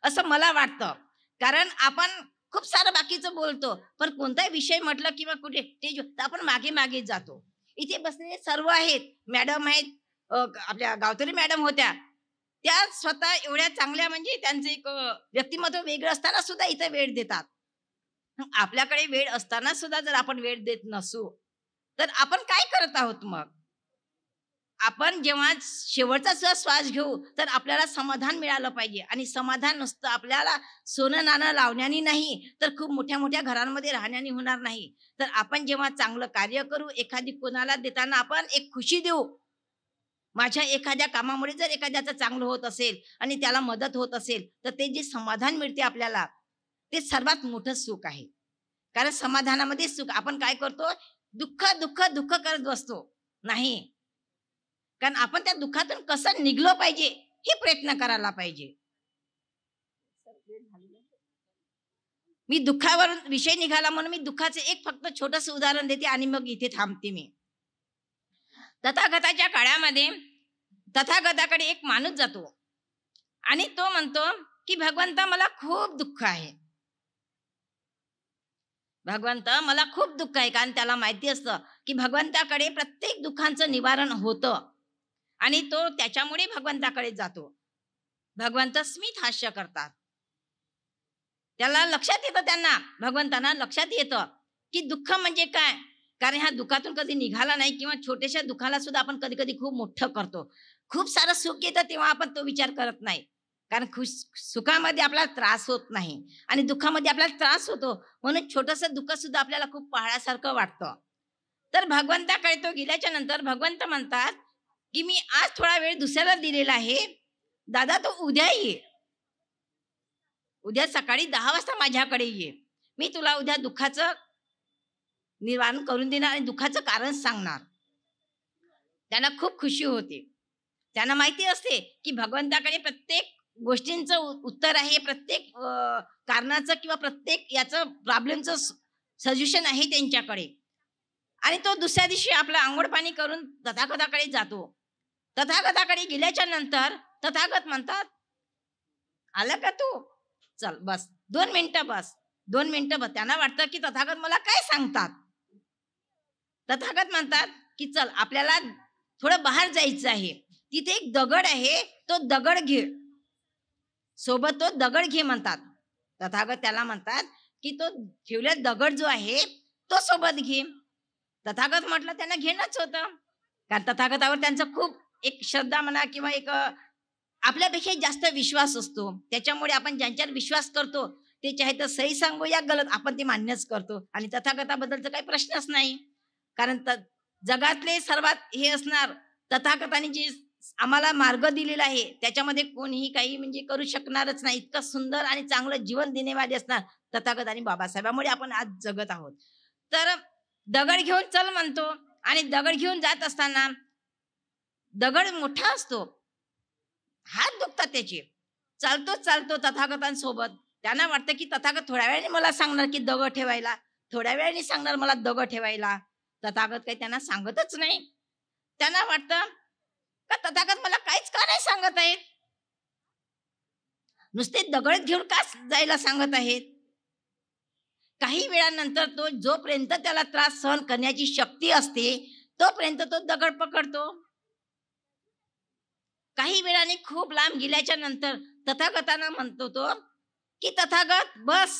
असं मला वाटतं कारण आपण खूप सारं बाकीचं बोलतो पण कोणताही विषय म्हटलं किंवा कुठे ते आपण मागे मागे जातो इथे बसलेले सर्व आहेत मॅडम आहेत आपल्या गावतरी मॅडम होत्या त्या स्वतः एवढ्या चांगल्या म्हणजे त्यांचं एक व्यक्तिमत्व वेगळं असताना सुद्धा इथे वेळ देतात आपल्याकडे वेळ असताना सुद्धा जर आपण वेळ देत नसू तर आपण काय करत आहोत मग आपण जेव्हा शेवटचा सुद्धा श्वास घेऊ तर आपल्याला समाधान मिळालं पाहिजे आणि समाधान नसतं आपल्याला सोनं नाणं लावण्याने नाही तर खूप मोठ्या मोठ्या घरांमध्ये राहण्याने होणार नाही तर आपण जेव्हा चांगलं कार्य करू एखादी कोणाला देताना आपण एक खुशी देऊ माझ्या एखाद्या कामामुळे जर एखाद्याचं चांगलं होत असेल आणि त्याला मदत होत असेल तर ते जे समाधान मिळते आपल्याला ते सर्वात मोठं सुख आहे कारण समाधानामध्ये सुख आपण काय करतो दुःख दुःख दुःख करत बसतो नाही कारण आपण त्या दुःखातून कसं निघलो पाहिजे हे प्रयत्न करायला पाहिजे मी दुःखावर विषय निघाला म्हणून मी दुःखाचे एक फक्त छोटस उदाहरण देते आणि मग इथे थांबते मी तथागताच्या काळामध्ये तथागताकडे एक माणूस जातो आणि तो म्हणतो की भगवंता मला खूप दुःख आहे भगवंत मला खूप दुःख आहे कारण त्याला माहिती असतं की भगवंताकडे प्रत्येक दुःखांचं निवारण होतं आणि तो त्याच्यामुळे भगवंताकडे जातो भगवंत स्मित हास्य करतात त्याला लक्षात येतं त्यांना भगवंतांना लक्षात येतं की दुःख म्हणजे काय कारण ह्या दुःखातून कधी निघाला नाही किंवा छोट्याशा दुःखाला सुद्धा आपण कधी कधी खूप मोठं करतो खूप सारं सुख येतं तेव्हा आपण तो विचार करत नाही कारण खुश सुखामध्ये आपला त्रास होत नाही आणि दुःखामध्ये आपला त्रास होतो म्हणून छोटंसं दुःख सुद्धा आपल्याला खूप पाहण्यासारखं वाटतं तर भगवंताकडे तो गेल्याच्या नंतर भगवंत म्हणतात की मी आज थोडा वेळ दुसऱ्याला दिलेला आहे दादा तो उद्या ये उद्या सकाळी दहा वाजता माझ्याकडे ये मी तुला उद्या दुःखाचं निर्वाण करून देणार आणि दुःखाचं कारण सांगणार त्यांना खूप खुशी होते त्यांना माहिती असते की भगवंताकडे प्रत्येक गोष्टींचं उत्तर आहे प्रत्येक कारणाचं किंवा प्रत्येक याचं प्रॉब्लेमचं सजेशन आहे त्यांच्याकडे आणि तो दुसऱ्या दिवशी आपलं आंघोळ पाणी करून तथागताकडे जातो तथागताकडे गेल्याच्या नंतर तथागत म्हणतात आलं का तू चल बस दोन मिनिटं बस दोन मिनिटं बस त्यांना वाटतं की तथागत मला काय सांगतात तथागत म्हणतात की चल आपल्याला थोडं बाहेर जायचं आहे तिथे एक दगड आहे तो दगड घे सोबत तो दगड घे म्हणतात तथागत त्याला म्हणतात की तो ठेवल्या दगड जो आहे तो सोबत घे तथागत म्हटलं त्यांना घेणंच होतं कारण तथागतावर त्यांचा खूप एक श्रद्धा म्हणा किंवा एक आपल्यापेक्षा जास्त विश्वास असतो त्याच्यामुळे आपण ज्यांच्यावर विश्वास करतो ते चाहे तर सही सांगू या गलत आपण ते मान्यच करतो आणि तथागताबद्दलचा काही प्रश्नच नाही कारण जगातले सर्वात हे असणार तथागताने जे आम्हाला मार्ग दिलेला आहे त्याच्यामध्ये कोणीही काही म्हणजे करू शकणारच नाही इतकं सुंदर आणि चांगलं जीवन देणेवाले असणार तथागत आणि बाबासाहेबांमुळे आपण आज जगत आहोत तर दगड घेऊन चल म्हणतो आणि दगड घेऊन जात असताना दगड मोठा असतो हात दुखतात त्याचे चालतो चालतो तथागतांसोबत त्यांना वाटतं की तथागत थोड्या वेळाने मला सांगणार की दगड ठेवायला थोड्या वेळाने सांगणार मला दगड ठेवायला तथागत काही त्यांना सांगतच नाही त्यांना वाटतं का तथागत मला काहीच का नाही सांगत आहेत नुसते दगड घेऊन का जायला सांगत आहेत काही वेळानंतर तो जोपर्यंत त्याला त्रास सहन करण्याची शक्ती असते तोपर्यंत तो दगड पकडतो काही वेळाने खूप लांब गेल्याच्या नंतर तथागताना म्हणतो तो की तथागत बस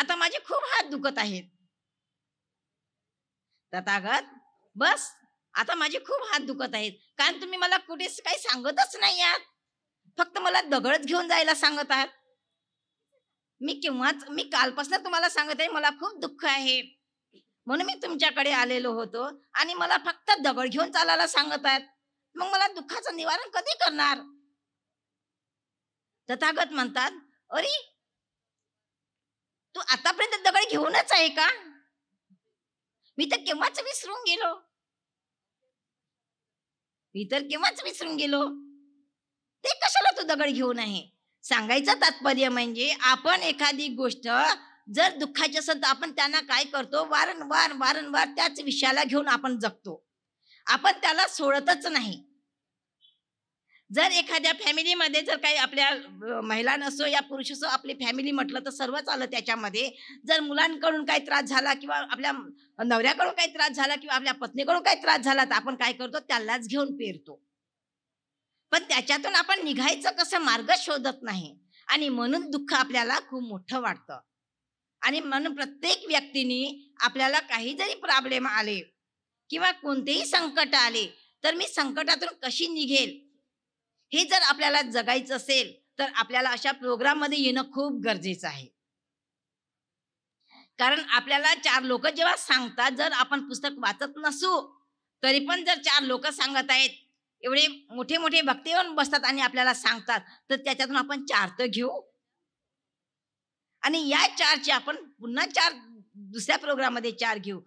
आता माझे खूप हात दुखत आहेत तथागत बस आता माझे खूप हात दुखत आहेत कारण तुम्ही मला कुठेच काही सांगतच नाही आहात फक्त मला दगडच घेऊन जायला सांगत आहात मी केव्हाच मी कालपासून तुम्हाला सांगत आहे मला खूप दुःख आहे म्हणून मी तुमच्याकडे आलेलो होतो आणि मला फक्त दगड घेऊन चालायला सांगत आहेत मग मला दुःखाचं निवारण कधी करणार तथागत म्हणतात अरे तू आतापर्यंत दगड घेऊनच आहे का मी तर केव्हाच विसरून गेलो मी तर केव्हाच विसरून गेलो ते कशाला तो दगड घेऊन आहे सांगायचं तात्पर्य म्हणजे आपण एखादी गोष्ट जर दुःखाची असेल तर आपण त्यांना काय करतो वारंवार वारंवार त्याच विषयाला घेऊन आपण जगतो आपण त्याला सोडतच नाही जर एखाद्या फॅमिलीमध्ये जर काही आपल्या महिला नसो या पुरुष असो आपली फॅमिली म्हटलं तर सर्वच आलं त्याच्यामध्ये जर मुलांकडून काही त्रास झाला किंवा आपल्या नवऱ्याकडून काही त्रास झाला किंवा आपल्या पत्नीकडून काही त्रास झाला तर आपण काय करतो त्यालाच घेऊन पेरतो पण त्याच्यातून आपण निघायचं कसं मार्ग शोधत नाही आणि म्हणून दुःख आपल्याला खूप मोठं वाटतं आणि म्हणून प्रत्येक व्यक्तीने आपल्याला काही जरी प्रॉब्लेम आले किंवा कोणतेही संकट आले तर मी संकटातून कशी निघेल हे जर आपल्याला जगायचं असेल तर आपल्याला अशा प्रोग्राममध्ये येणं खूप गरजेचं आहे कारण आपल्याला चार लोक जेव्हा सांगतात जर आपण पुस्तक वाचत नसू तरी पण जर चार लोक सांगत आहेत एवढे मोठे मोठे भक्ती येऊन बसतात आणि आपल्याला सांगतात तर त्याच्यातून आपण चार तर घेऊ आणि या चारचे आपण पुन्हा चार दुसऱ्या प्रोग्राममध्ये चार घेऊ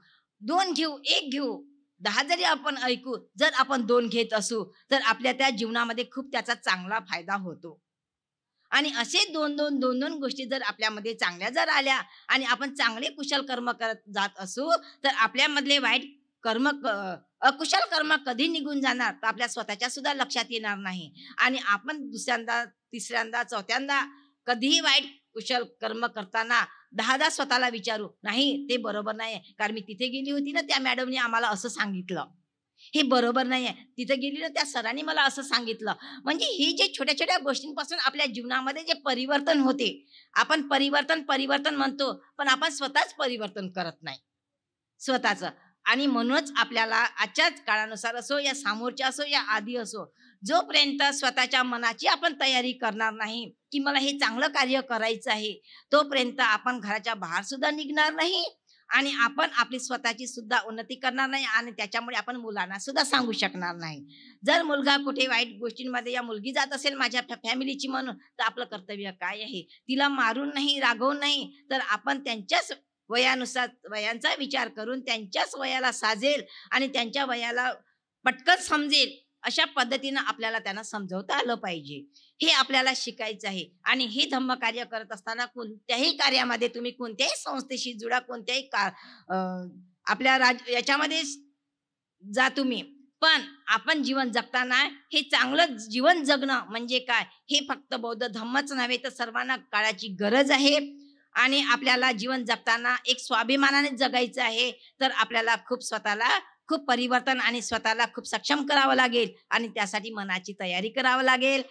दोन घेऊ एक घेऊ दहा जरी आपण ऐकू जर आपण दोन घेत असू तर आपल्या त्या जीवनामध्ये खूप त्याचा चांगला फायदा होतो आणि असे दोन दोन दोन दोन गोष्टी जर आपल्यामध्ये चांगल्या जर आल्या आणि आपण चांगले कुशल कर्म करत जात असू तर आपल्यामधले वाईट कर्म अकुशल कर्म कधी निघून जाणार तर आपल्या स्वतःच्या सुद्धा लक्षात येणार नाही आणि आपण दुसऱ्यांदा तिसऱ्यांदा चौथ्यांदा कधीही वाईट कुशल कर्म करताना दहादा स्वतःला विचारू नाही ते बरोबर नाही कारण मी तिथे गेली होती ना त्या मॅडमने आम्हाला असं सांगितलं हे बरोबर नाही आहे तिथे गेली ना त्या सरांनी मला असं सांगितलं म्हणजे ही जे छोट्या छोट्या गोष्टींपासून आपल्या जीवनामध्ये जे परिवर्तन होते आपण परिवर्तन परिवर्तन म्हणतो पण आपण स्वतःच परिवर्तन करत नाही स्वतःचं आणि म्हणूनच आपल्याला आजच्याच काळानुसार असो या सामोरच्या असो या आधी असो जोपर्यंत स्वतःच्या मनाची आपण तयारी करणार नाही की मला हे चांगलं कार्य करायचं आहे तोपर्यंत आपण घराच्या बाहेर सुद्धा निघणार नाही आणि आपण आपली स्वतःची सुद्धा उन्नती करणार नाही आणि त्याच्यामुळे आपण मुलांना सुद्धा सांगू शकणार नाही जर मुलगा कुठे वाईट गोष्टींमध्ये या मुलगी जात असेल माझ्या फॅमिलीची म्हणून तर आपलं कर्तव्य काय आहे तिला मारून नाही रागवून नाही तर आपण त्यांच्याच वयानुसार वयांचा विचार करून त्यांच्याच वयाला साजेल आणि त्यांच्या वयाला पटकन समजेल अशा पद्धतीनं आपल्याला त्यांना समजवता आलं पाहिजे हे आपल्याला शिकायचं आहे आणि हे धम्म कार्य करत असताना कोणत्याही कार्यामध्ये तुम्ही कोणत्याही संस्थेशी जुडा कोणत्याही का आपल्या राज याच्यामध्ये जा तुम्ही पण आपण जीवन जगताना हे चांगलं जीवन जगणं म्हणजे काय हे फक्त बौद्ध धम्मच नव्हे तर सर्वांना काळाची गरज आहे आणि आपल्याला जीवन जगताना एक स्वाभिमानाने जगायचं आहे तर आपल्याला खूप स्वतःला खूप परिवर्तन आणि स्वतःला खूप सक्षम करावं लागेल आणि त्यासाठी मनाची तयारी करावं लागेल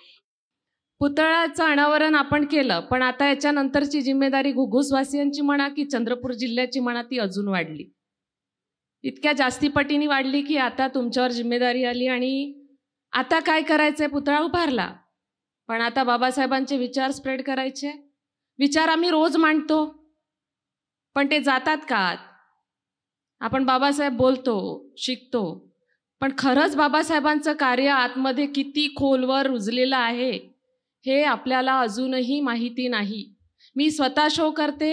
पुतळ्याचं अनावरण आपण केलं पण आता याच्यानंतरची जिम्मेदारी घुघुसवासियांची म्हणा की चंद्रपूर जिल्ह्याची म्हणा ती अजून वाढली इतक्या जास्ती पटीने वाढली की आता तुमच्यावर जिम्मेदारी आली आणि आता काय करायचंय पुतळा उभारला पण आता बाबासाहेबांचे विचार स्प्रेड करायचे विचार आम्ही रोज मांडतो पण ते जातात का आपण बाबासाहेब बोलतो शिकतो पण खरंच बाबासाहेबांचं कार्य आतमध्ये किती खोलवर रुजलेलं आहे हे आपल्याला अजूनही माहिती नाही मी स्वतः शो करते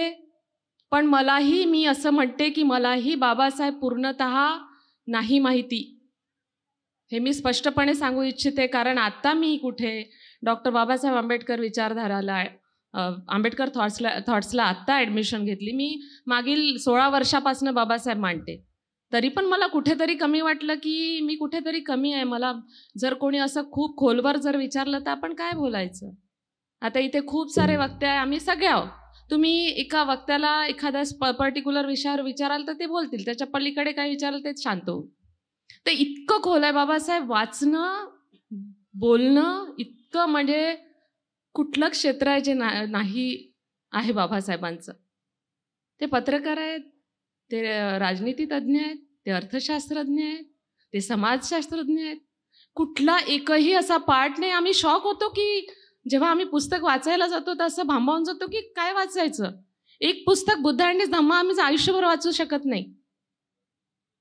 पण मलाही मी असं म्हणते की मलाही बाबासाहेब पूर्णत नाही माहिती हे मी स्पष्टपणे सांगू इच्छिते कारण आत्ता मी कुठे डॉक्टर बाबासाहेब आंबेडकर विचारधाराला आंबेडकर थॉट्सला थॉट्सला आत्ता ॲडमिशन घेतली मी मागील सोळा वर्षापासून बाबासाहेब मांडते तरी पण मला कुठेतरी कमी वाटलं की मी कुठेतरी कमी आहे मला जर कोणी असं खूप खोलवर जर विचारलं तर आपण काय बोलायचं आता इथे खूप सारे वक्ते आहे आम्ही सगळे आहोत तुम्ही एका वक्त्याला एखाद्या पर्टिक्युलर विषयावर विचाराल तर ते बोलतील त्याच्या पलीकडे काय विचाराल ते शांत होऊ ते इतकं खोल आहे बाबासाहेब वाचणं बोलणं इतकं म्हणजे कुठलं क्षेत्र आहे जे नाही आहे बाबासाहेबांचं ते पत्रकार आहेत ते राजनीती आहेत ते अर्थशास्त्रज्ञ आहेत ते समाजशास्त्रज्ञ आहेत कुठला एकही असा पार्ट नाही आम्ही शॉक होतो की जेव्हा आम्ही पुस्तक वाचायला जातो तर असं भांबावून जातो की काय वाचायचं एक पुस्तक बुद्ध आणि आम्ही आयुष्यभर वाचू शकत नाही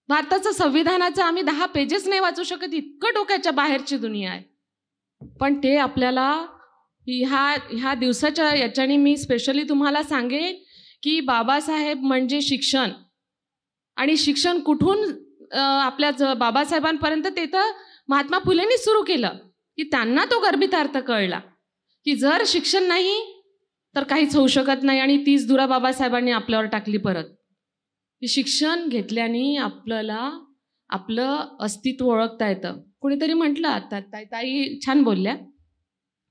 भारताचं संविधानाचं आम्ही दहा पेजेस नाही वाचू शकत इतकं डोक्याच्या बाहेरची दुनिया आहे पण ते आपल्याला ह्या ह्या दिवसाच्या याच्याने मी स्पेशली तुम्हाला सांगेन की बाबासाहेब म्हणजे शिक्षण आणि शिक्षण कुठून आपल्या बाबासाहेबांपर्यंत ते तर महात्मा फुलेंनी सुरू केलं की त्यांना तो गर्भितार्थ कळला की जर शिक्षण नाही तर काहीच होऊ शकत नाही आणि तीच दुरा बाबासाहेबांनी आपल्यावर टाकली परत की शिक्षण घेतल्याने आपल्याला आपलं अस्तित्व ओळखता येतं कुणीतरी म्हटलं आता ताई ताई छान बोलल्या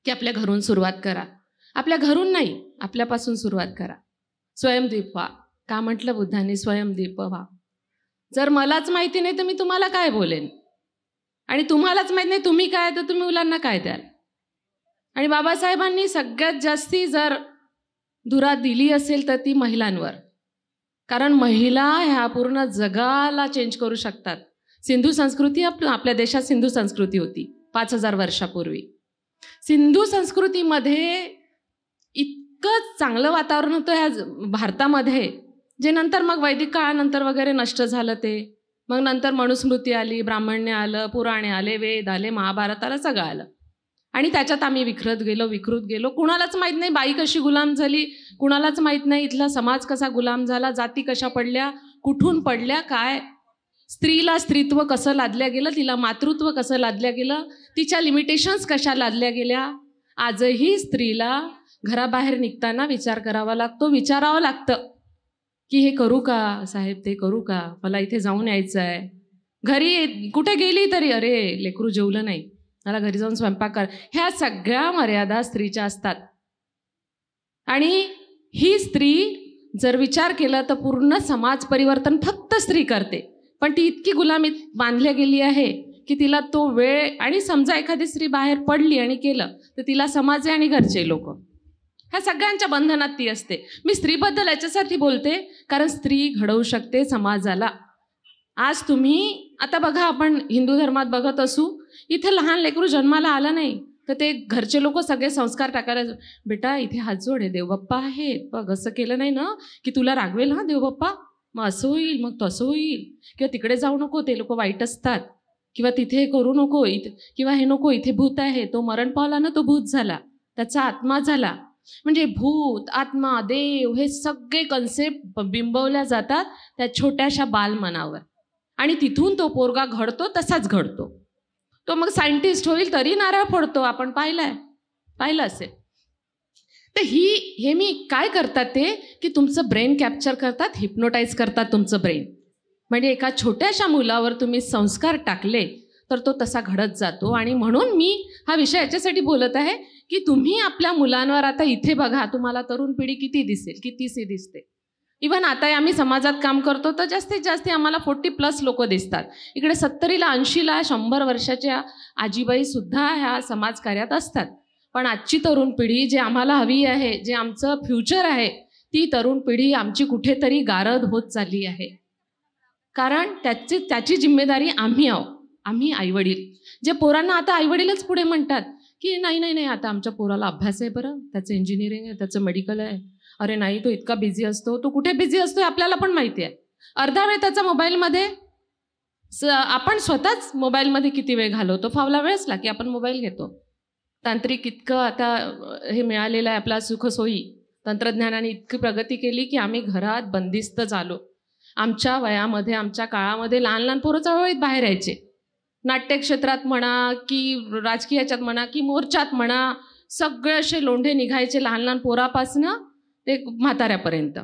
की आपल्या घरून सुरुवात करा आपल्या घरून नाही आपल्यापासून सुरुवात करा स्वयंदीप व्हा का म्हटलं बुद्धांनी स्वयंदीप व्हा जर मलाच माहिती नाही तर मी तुम्हाला काय बोलेन आणि तुम्हालाच माहीत नाही तुम्ही काय तर तुम्ही मुलांना काय द्याल आणि बाबासाहेबांनी सगळ्यात जास्ती जर धुरा दिली असेल तर ती महिलांवर कारण महिला ह्या पूर्ण जगाला चेंज करू शकतात सिंधू संस्कृती आपल्या देशात सिंधू संस्कृती होती पाच हजार वर्षापूर्वी सिंधू संस्कृतीमध्ये इतकं चांगलं वातावरण होतं ह्या भारतामध्ये जे नंतर मग वैदिक काळानंतर वगैरे नष्ट झालं ते मग नंतर मनुस्मृती आली ब्राह्मण्य आलं पुराणे आले वेद आले महाभारत आलं सगळं आलं आणि त्याच्यात आम्ही विखरत गेलो विकृत गेलो कुणालाच माहीत नाही बाई कशी गुलाम झाली कुणालाच माहीत नाही इथला समाज कसा गुलाम झाला जाती कशा पडल्या कुठून पडल्या काय स्त्रीला स्त्रीत्व कसं लादल्या गेलं तिला मातृत्व कसं लादल्या गेलं तिच्या लिमिटेशन्स कशा लादल्या गेल्या आजही स्त्रीला घराबाहेर निघताना विचार करावा लागतो विचारावं लागतं की हे करू का साहेब ते करू का मला इथे जाऊन यायचं आहे घरी कुठे गेली तरी अरे लेकरू जेवलं नाही मला घरी जाऊन स्वयंपाक कर ह्या सगळ्या मर्यादा स्त्रीच्या असतात आणि ही स्त्री जर विचार केला तर पूर्ण समाज परिवर्तन फक्त स्त्री करते पण ती इतकी गुलामीत बांधल्या गेली आहे की तिला तो वेळ आणि समजा एखादी स्त्री बाहेर पडली आणि केलं तर तिला समाज आहे आणि घरचे लोक ह्या सगळ्यांच्या बंधनात ती असते मी स्त्रीबद्दल याच्यासाठी बोलते कारण स्त्री घडवू शकते समाजाला आज तुम्ही आता बघा आपण हिंदू धर्मात बघत असू इथे लहान लेकरू जन्माला आलं नाही तर ते घरचे लोक सगळे संस्कार टाकायला बेटा इथे हात जोड आहे देवबाप्पा आहे बघ असं केलं नाही ना की तुला रागवेल हा देवबाप्पा मग असं होईल मग तसं होईल किंवा तिकडे जाऊ नको ते लोक वाईट असतात किंवा तिथे करू नको इथे किंवा हे नको इथे भूत आहे तो मरण पावला ना तो भूत झाला त्याचा आत्मा झाला म्हणजे भूत आत्मा देव हे सगळे कन्सेप्ट बिंबवल्या जातात त्या छोट्याशा बालमनावर आणि तिथून तो पोरगा घडतो तसाच घडतो तो मग सायंटिस्ट होईल तरी नारळ फोडतो आपण पाहिलाय पाहिलं असेल तर ही हे मी काय करतात ते की तुमचं ब्रेन कॅप्चर करतात हिप्नोटाईज करतात तुमचं ब्रेन म्हणजे एका छोट्याशा मुलावर तुम्ही संस्कार टाकले तर तो तसा घडत जातो आणि म्हणून मी हा विषय याच्यासाठी बोलत आहे की तुम्ही आपल्या मुलांवर आता इथे बघा तुम्हाला तरुण पिढी किती दिसेल किती सी दिसते इवन आता आम्ही समाजात काम करतो तर जास्तीत जास्त आम्हाला फोर्टी प्लस लोक दिसतात इकडे सत्तरीला ऐंशीला शंभर वर्षाच्या आजीबाई सुद्धा ह्या समाजकार्यात असतात पण आजची तरुण पिढी जे आम्हाला हवी आहे जे आमचं फ्युचर आहे ती तरुण पिढी आमची कुठेतरी गारद होत चालली आहे कारण त्याची त्याची जिम्मेदारी आम्ही आहो आम्ही आईवडील जे पोरांना आता आईवडीलच पुढे म्हणतात की नाही नाही नाही आता आमच्या पोराला अभ्यास आहे बरं त्याचं इंजिनिअरिंग आहे त्याचं मेडिकल आहे अरे नाही तो इतका बिझी असतो तो कुठे बिझी असतो आपल्याला पण माहिती आहे अर्धा वेळ त्याचा मोबाईलमध्ये आपण स्वतःच मोबाईलमध्ये किती वेळ घालवतो फावला ला की आपण मोबाईल घेतो तांत्रिक इतकं आता हे मिळालेलं आहे आपला सुखसोयी तंत्रज्ञानाने इतकी प्रगती केली की आम्ही घरात बंदिस्त झालो आमच्या वयामध्ये आमच्या काळामध्ये लहान लहान पोरं चळवळीत बाहेर यायचे नाट्य क्षेत्रात म्हणा की राजकीय म्हणा की मोर्चात म्हणा सगळे असे लोंढे निघायचे लहान लहान पोरापासनं ते म्हाताऱ्यापर्यंत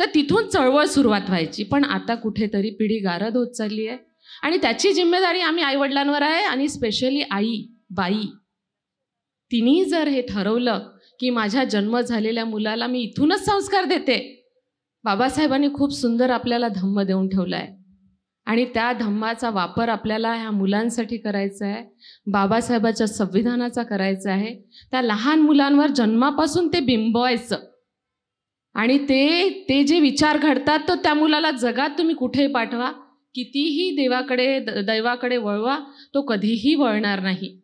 तर तिथून चळवळ सुरुवात व्हायची पण आता कुठेतरी पिढी गारद होत चालली आहे आणि त्याची जिम्मेदारी आम्ही आईवडिलांवर आहे आणि स्पेशली आई बाई तिने जर हे ठरवलं की माझ्या जन्म झालेल्या मुलाला मी इथूनच संस्कार देते बाबासाहेबांनी खूप सुंदर आपल्याला धम्म देऊन ठेवला आहे आणि त्या धम्माचा वापर आपल्याला ह्या मुलांसाठी करायचा आहे बाबासाहेबाच्या संविधानाचा करायचा आहे त्या लहान मुलांवर जन्मापासून ते बिंबवायचं आणि ते ते जे विचार घडतात तर त्या मुलाला जगात तुम्ही कुठेही पाठवा कितीही देवाकडे दैवाकडे वळवा तो कधीही वळणार नाही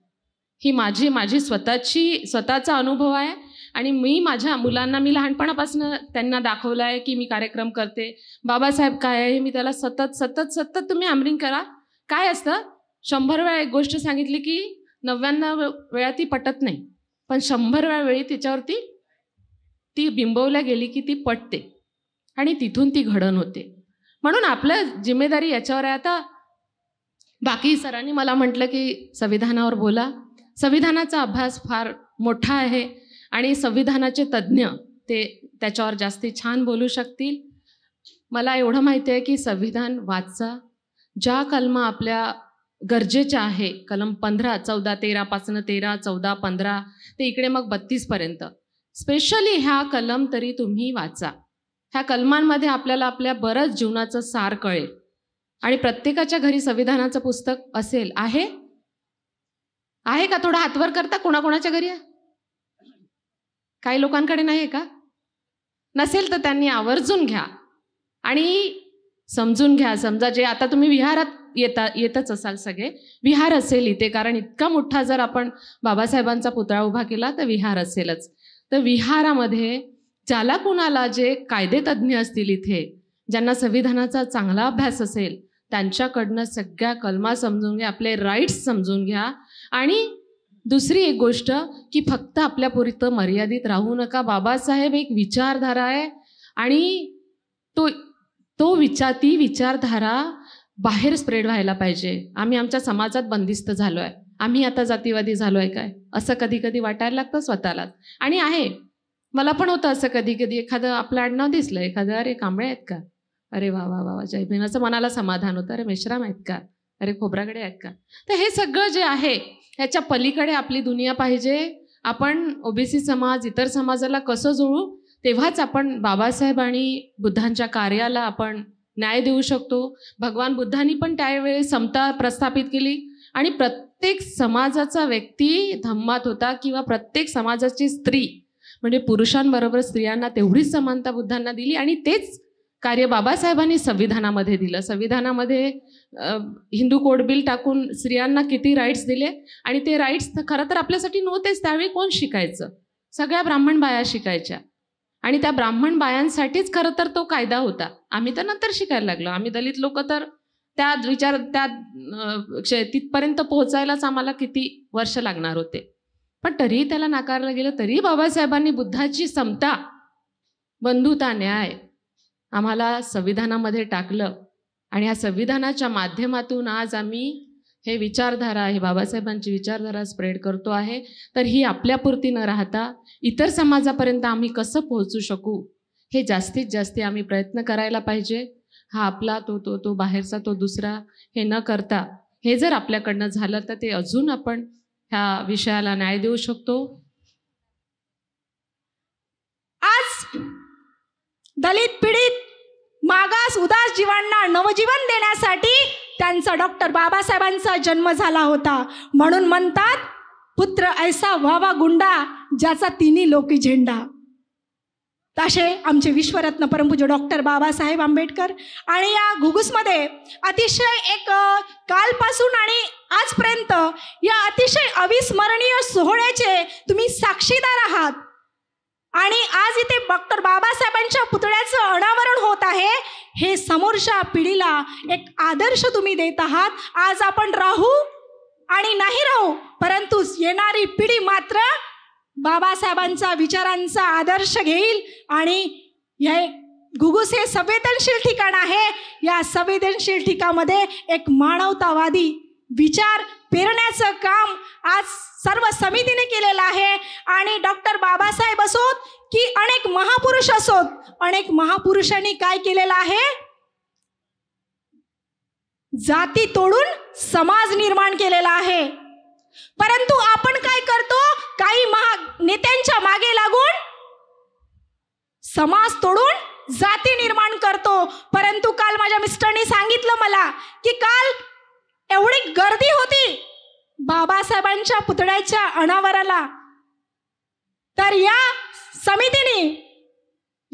ही माझी माझी स्वतःची स्वतःचा अनुभव आहे आणि मी माझ्या मुलांना मी लहानपणापासून त्यांना दाखवलं आहे की मी कार्यक्रम करते बाबासाहेब काय आहे मी त्याला सतत सतत सतत तुम्ही आमरिंग करा काय असतं शंभर वेळा एक गोष्ट सांगितली की नव्याण्णव वेळा ती पटत नाही पण शंभर वेळा वेळी तिच्यावरती ती बिंबवल्या गेली की ती पटते आणि तिथून ती घडण होते म्हणून आपलं जिम्मेदारी याच्यावर आहे आता बाकी सरांनी मला म्हटलं की संविधानावर बोला संविधानाचा अभ्यास फार मोठा आहे आणि संविधानाचे तज्ज्ञ ते त्याच्यावर जास्ती छान बोलू शकतील मला एवढं माहिती आहे की संविधान वाचा ज्या कलमा आपल्या गरजेच्या आहे कलम पंधरा चौदा तेरापासनं तेरा चौदा पंधरा ते इकडे मग बत्तीसपर्यंत स्पेशली ह्या कलम तरी तुम्ही वाचा ह्या कलमांमध्ये आपल्याला आपल्या बरंच जीवनाचं सार कळेल आणि प्रत्येकाच्या घरी संविधानाचं पुस्तक असेल आहे आहे का थोडं हातवर करता कोणाकोणाच्या घरी आहे काही लोकांकडे नाही आहे का नसेल तर त्यांनी आवर्जून घ्या आणि समजून घ्या समजा जे आता तुम्ही विहारात येता येतच असाल सगळे विहार असेल इथे कारण इतका मोठा जर आपण बाबासाहेबांचा पुतळा उभा केला तर विहार असेलच तर विहारामध्ये ज्याला कुणाला जे कायदेतज्ञ असतील इथे ज्यांना संविधानाचा चांगला अभ्यास असेल त्यांच्याकडनं सगळ्या कलमा समजून घ्या आपले राईट्स समजून घ्या आणि दुसरी एक गोष्ट की फक्त आपल्यापुरतं मर्यादित राहू नका बाबासाहेब एक विचारधारा आहे आणि तो तो विचार ती विचारधारा बाहेर स्प्रेड व्हायला पाहिजे आम्ही आमच्या समाजात बंदिस्त झालो आहे आम्ही आता जातीवादी झालो आहे काय असं कधी कधी वाटायला लागतं स्वतःलाच आणि आहे मला पण होतं असं कधी कधी एखादं आपलं आडनाव दिसलं एखादं अरे कांबळे आहेत का अरे वा वा वा असं मनाला समाधान होतं अरे मेश्राम आहेत का अरे खोबराकडे आहेत का तर हे सगळं जे आहे ह्याच्या पलीकडे आपली दुनिया पाहिजे आपण ओबीसी समाज इतर समाजाला कसं जुळू तेव्हाच आपण बाबासाहेब आणि बुद्धांच्या कार्याला आपण न्याय देऊ शकतो भगवान बुद्धांनी पण त्यावेळी समता प्रस्थापित केली आणि प्रत्येक समाजाचा व्यक्ती धम्मात होता किंवा प्रत्येक समाजाची स्त्री म्हणजे पुरुषांबरोबर स्त्रियांना तेवढीच समानता बुद्धांना दिली आणि तेच कार्य बाबासाहेबांनी संविधानामध्ये दिलं संविधानामध्ये हिंदू कोड बिल टाकून स्त्रियांना किती राईट्स दिले आणि ते राईट्स खरं तर आपल्यासाठी नव्हतेच त्यावेळी कोण शिकायचं सगळ्या ब्राह्मण बाया शिकायच्या आणि त्या ब्राह्मण बायांसाठीच खरं तर तो कायदा होता आम्ही तर नंतर शिकायला लागलो आम्ही दलित लोक तर त्या विचार त्या तिथपर्यंत पोहोचायलाच आम्हाला किती वर्ष लागणार होते पण तरीही त्याला नाकारलं गेलं तरी बाबासाहेबांनी बुद्धाची समता बंधुता न्याय आम्हाला संविधानामध्ये टाकलं आणि या संविधानाच्या माध्यमातून आज आम्ही हे विचारधारा हे बाबासाहेबांची विचारधारा स्प्रेड करतो आहे तर ही आपल्यापुरती न राहता इतर समाजापर्यंत आम्ही कसं पोहोचू शकू हे जास्तीत जास्त आम्ही प्रयत्न करायला पाहिजे हा आपला तो तो तो बाहेरचा तो दुसरा हे न करता हे जर आपल्याकडनं झालं तर ते अजून आपण ह्या विषयाला न्याय देऊ शकतो आज दलित पीडित मागास उदास जीवांना नवजीवन देण्यासाठी त्यांचा डॉक्टर बाबासाहेबांचा जन्म झाला होता म्हणून म्हणतात पुत्र ऐसा व्हावा गुंडा ज्याचा तिन्ही लोकी झेंडा तसे आमचे विश्वरत्न परमपूज्य डॉक्टर बाबासाहेब आंबेडकर आणि या घुगुसमध्ये अतिशय एक कालपासून आणि आजपर्यंत या अतिशय अविस्मरणीय सोहळ्याचे तुम्ही साक्षीदार आहात आणि आज इथे डॉक्टर बाबासाहेबांच्या पुतळ्याचं अनावरण होत आहे हे समोरच्या पिढीला एक आदर्श तुम्ही देत आहात आज आपण राहू आणि नाही राहू परंतु येणारी पिढी मात्र बाबासाहेबांचा विचारांचा आदर्श घेईल आणि हे घुगुस हे संवेदनशील ठिकाण आहे या संवेदनशील ठिकाणामध्ये एक मानवतावादी विचार पेरण्याचं काम आज सर्व समितीने केलेलं आहे आणि डॉक्टर बाबासाहेब असोत की अनेक महापुरुष असोत अनेक महापुरुषांनी काय केलेलं आहे जाती तोडून समाज निर्माण केलेला आहे परंतु आपण काय करतो काही महा नेत्यांच्या मागे लागून समाज तोडून जाती निर्माण करतो परंतु काल माझ्या मिस्टरनी सांगितलं मला की काल एवढी गर्दी होती बाबासाहेबांच्या पुतळ्याच्या अनावराला तर या समितीने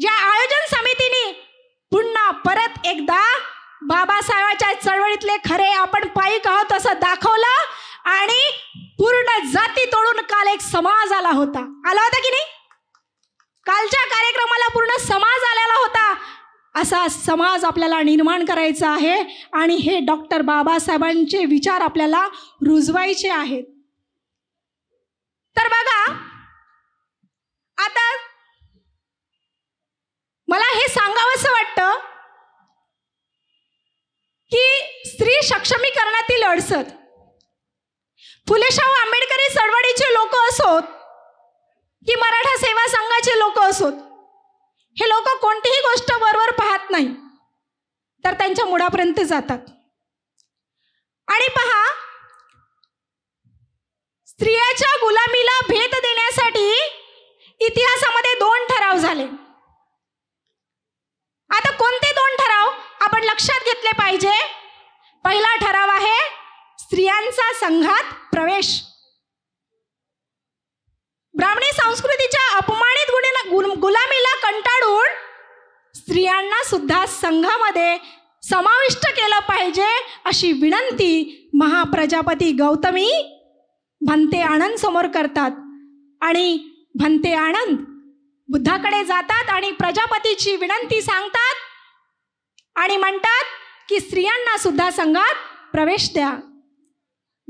या आयोजन समितीने पुन्हा परत एकदा बाबासाहेबाच्या चळवळीतले खरे आपण पायी आहोत असं दाखवलं आणि पूर्ण जाती तोडून काल एक समाज आला होता आला होता की नाही कालच्या कार्यक्रमाला पूर्ण समाज आलेला होता असा समाज आपल्याला निर्माण करायचा आहे आणि हे डॉक्टर बाबासाहेबांचे विचार आपल्याला रुजवायचे आहेत तर बघा आता मला हे सांगावंसं वाटतं की स्त्री सक्षमीकरणातील अडसत फुले शाहू आंबेडकरी चळवळीचे लोक असोत की मराठा सेवा संघाचे लोक असोत हे लोक कोणतीही गोष्ट वरवर पाहत नाही तर त्यांच्या मुळापर्यंत जातात आणि पहा स्त्रियाच्या गुलामीला भेद देण्यासाठी इतिहासामध्ये दोन ठराव झाले आता कोणते दोन ठराव आपण लक्षात घेतले पाहिजे पहिला ठराव आहे स्त्रियांचा संघात प्रवेश ब्राह्मणी संस्कृतीच्या अपमानित गुल गुलामीला कंटाळून स्त्रियांना सुद्धा संघामध्ये समाविष्ट केलं पाहिजे अशी विनंती महाप्रजापती गौतमी भंते आनंद समोर करतात आणि भंते आनंद बुद्धाकडे जातात आणि प्रजापतीची विनंती सांगतात आणि म्हणतात की स्त्रियांना सुद्धा संघात प्रवेश द्या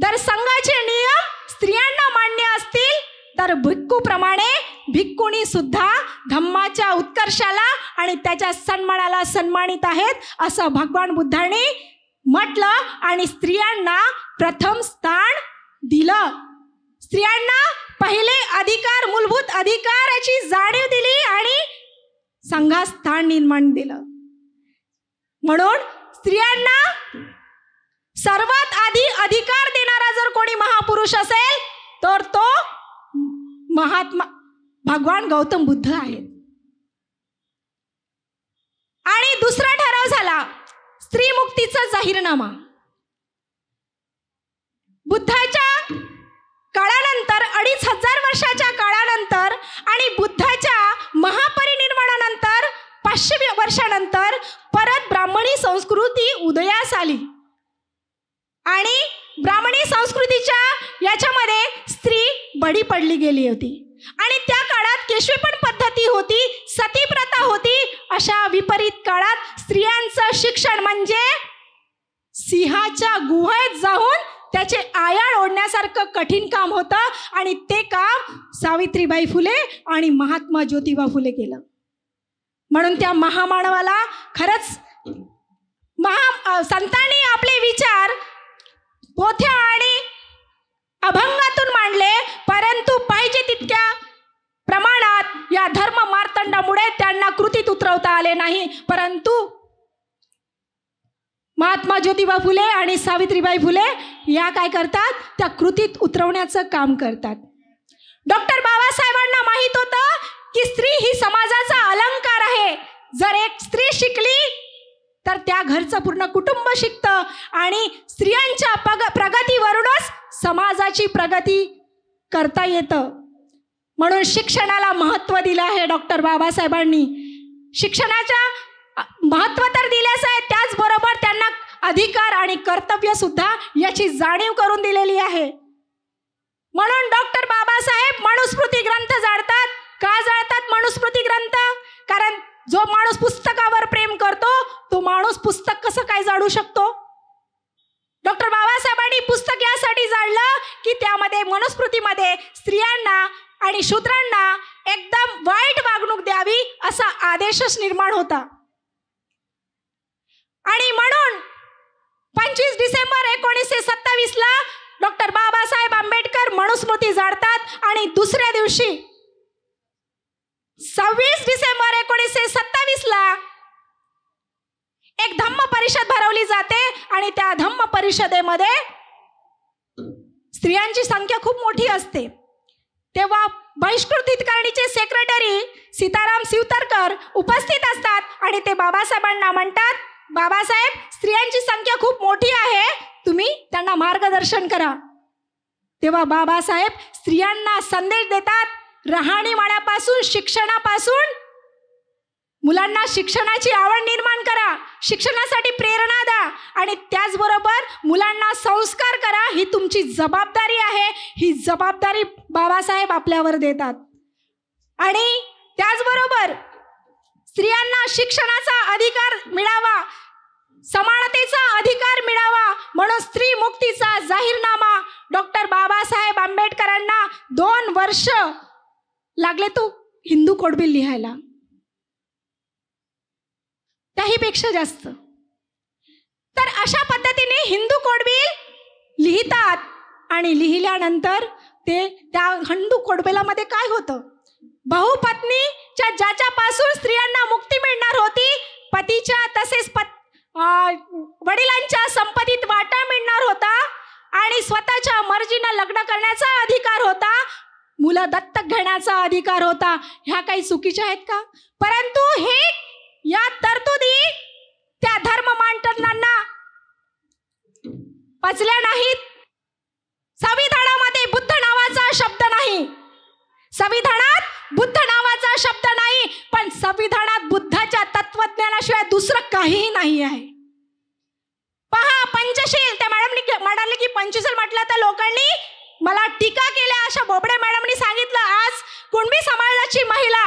दर संघाचे नियम स्त्रियांना मान्य असतील तर प्रमाणे भिक्खुणी सुद्धा धम्माच्या उत्कर्षाला आणि त्याच्या सन्मानाला सन्मानित आहेत असं भगवान बुद्धांनी म्हटलं आणि स्त्रियांना प्रथम स्थान दिलं स्त्रियांना पहिले अधिकार मूलभूत अधिकाराची जाणीव दिली आणि संघास्थान स्थान निर्माण दिलं म्हणून स्त्रियांना सर्वात आधी अधिकार देणारा जर कोणी महापुरुष असेल तर तो महात्मा भगवान गौतम बुद्ध आहेत आणि दुसरा ठराव झाला स्त्री मुक्तीचा जाहीरनामा बुद्धाच्या काळानंतर अडीच हजार वर्षाच्या काळानंतर आणि बुद्धाच्या महापरिनिर्वाणानंतर पाचशे वर्षानंतर परत ब्राह्मणी संस्कृती उदयास आली आणि ब्राह्मणी संस्कृतीच्या याच्यामध्ये स्त्री बडी पडली गेली होती आणि त्या काळात केशवी पद्धती होती सती प्रथा होती अशा विपरीत काळात स्त्रियांचं शिक्षण म्हणजे सिंहाच्या गुहेत जाऊन त्याचे आयाळ ओढण्यासारखं कठीण काम होतं आणि ते काम सावित्रीबाई फुले आणि महात्मा ज्योतिबा फुले केलं म्हणून त्या महामानवाला खरंच महा संतांनी आपले विचार पोथ्या आणि अभंगातून मांडले परंतु पाहिजे तितक्या प्रमाणात या धर्म मार्तंडामुळे त्यांना कृतीत उतरवता आले नाही परंतु महात्मा ज्योतिबा फुले आणि सावित्रीबाई फुले या काय करतात त्या कृतीत उतरवण्याचं काम करतात डॉक्टर बाबासाहेबांना माहीत होतं की स्त्री ही समाजाचा अलंकार आहे जर एक स्त्री शिकली तर त्या घरचं पूर्ण कुटुंब शिकतं आणि स्त्रियांच्या पग प्रगतीवरूनच समाजाची प्रगती करता येतं म्हणून शिक्षणाला महत्त्व दिलं आहे डॉक्टर बाबासाहेबांनी शिक्षणाच्या महत्त्व तर दिलेच आहे त्याचबरोबर त्यांना अधिकार आणि कर्तव्य सुद्धा याची जाणीव करून दिलेली आहे म्हणून डॉक्टर बाबासाहेब मनुस्मृती ग्रंथ जाळतात का जाळतात मनुस्मृती ग्रंथ कारण जो माणूस पुस्तकावर प्रेम करतो तो माणूस पुस्तक कसं काय जाडू शकतो डॉक्टर बाबासाहेबांनी पुस्तक यासाठी जाळलं की त्यामध्ये मनुस्मृतीमध्ये स्त्रियांना आणि शूद्रांना एकदम वाईट वागणूक द्यावी असा आदेशच निर्माण होता आणि म्हणून पंचवीस डिसेंबर एकोणीसशे सत्तावीस ला डॉक्टर बाबासाहेब आंबेडकर मनुस्मृती जाडतात आणि दुसऱ्या दिवशी सव्वीस डिसेंबर एकोणीसशे सत्तावीस ला एक धम्म परिषद भरवली जाते आणि त्या धम्म परिषदेमध्ये स्त्रियांची संख्या खूप मोठी असते तेव्हा बहिष्कृत हितकारणीचे सेक्रेटरी सीताराम शिवतरकर उपस्थित असतात आणि ते बाबासाहेबांना म्हणतात बाबासाहेब स्त्रियांची संख्या खूप मोठी आहे तुम्ही त्यांना मार्गदर्शन करा तेव्हा बाबासाहेब स्त्रियांना संदेश देतात माळ्यापासून शिक्षणापासून मुलांना शिक्षणाची आवड निर्माण करा शिक्षणासाठी प्रेरणा द्या आणि त्याचबरोबर मुलांना संस्कार करा ही तुमची जबाबदारी आहे ही जबाबदारी बाबासाहेब आपल्यावर देतात आणि त्याचबरोबर स्त्रियांना शिक्षणाचा अधिकार मिळावा समानतेचा अधिकार मिळावा म्हणून स्त्री मुक्तीचा जाहीरनामा डॉक्टर बाबासाहेब आंबेडकरांना दोन वर्ष लागले तो हिंदू कोडबी लिहायला त्याही पेक्षा जास्त तर अशा पद्धतीने हिंदू कोडबी लिहितात आणि लिहिल्यानंतर ते त्या हिंदू कोडबिलामध्ये काय होतं बहुपत्नीच्या ज्याच्यापासून स्त्रियांना मुक्ती मिळणार होती पतीच्या तसेच पत वडिलांच्या संपत्तीत वाटा मिळणार होता आणि स्वतःच्या मर्जीनं लग्न करण्याचा अधिकार होता मुलं दत्तक घेण्याचा अधिकार होता ह्या काही चुकीच्या आहेत का परंतु हे या तरतुदी त्या धर्म मांडणांना पचल्या नाहीत संविधानामध्ये बुद्ध नावाचा शब्द नाही संविधानात बुद्ध नावाचा शब्द नाही पण संविधानात बुद्धाच्या तत्वज्ञानाशिवाय दुसरं काहीही नाही आहे पहा पंचशील त्या मॅडमनी म्हणाले की पंचशील म्हटलं तर लोकांनी मला टीका केल्या अशा बोबडे मॅडमनी सांगितलं आज कुणबी समाजाची महिला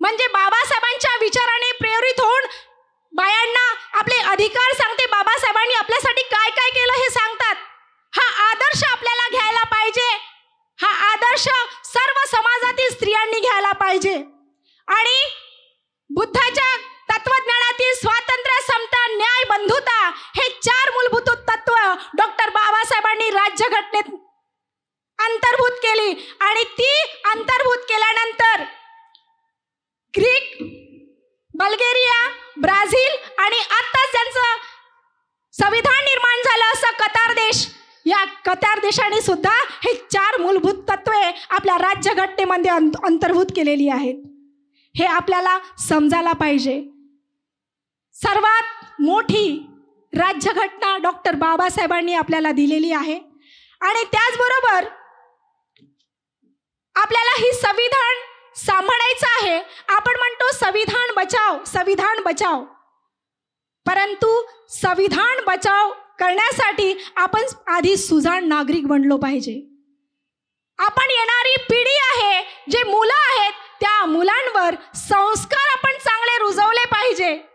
म्हणजे बाबासाहेबांच्या विचाराने प्रेरित होऊन बायांना आपले अधिकार सांगते बाबासाहेबांनी आपल्यासाठी काय काय केलं हे सांगतात हा आदर्श आपल्याला घ्यायला पाहिजे हा आदर्श सर्व समाजातील स्त्रियांनी घ्यायला पाहिजे आणि बुद्धाच्या तत्वज्ञानातील स्वातंत्र्य समता न्याय बंधुता हे चार मूलभूत तत्व डॉक्टर बाबासाहेबांनी राज्यघटनेत अंतर्भूत केली आणि ती अंतर्भूत केल्यानंतर ग्रीक बल्गेरिया ब्राझील आणि आत्ताच ज्यांचं संविधान निर्माण झालं असं कतार देश या कतार देशाने सुद्धा हे चार मूलभूत तत्वे आपल्या राज्यघटनेमध्ये अंतर्भूत केलेली आहेत हे आपल्याला समजायला पाहिजे सर्वात मोठी राज्यघटना डॉक्टर बाबासाहेबांनी आपल्याला दिलेली आहे आणि त्याचबरोबर आपल्याला ही संविधान सांभाळायचं आहे आपण म्हणतो संविधान बचाव संविधान बचाव परंतु संविधान बचाव करण्यासाठी आपण आधी सुजाण नागरिक बनलो पाहिजे आपण येणारी पिढी आहे जे मुलं आहेत त्या मुलांवर संस्कार आपण चांगले रुजवले पाहिजे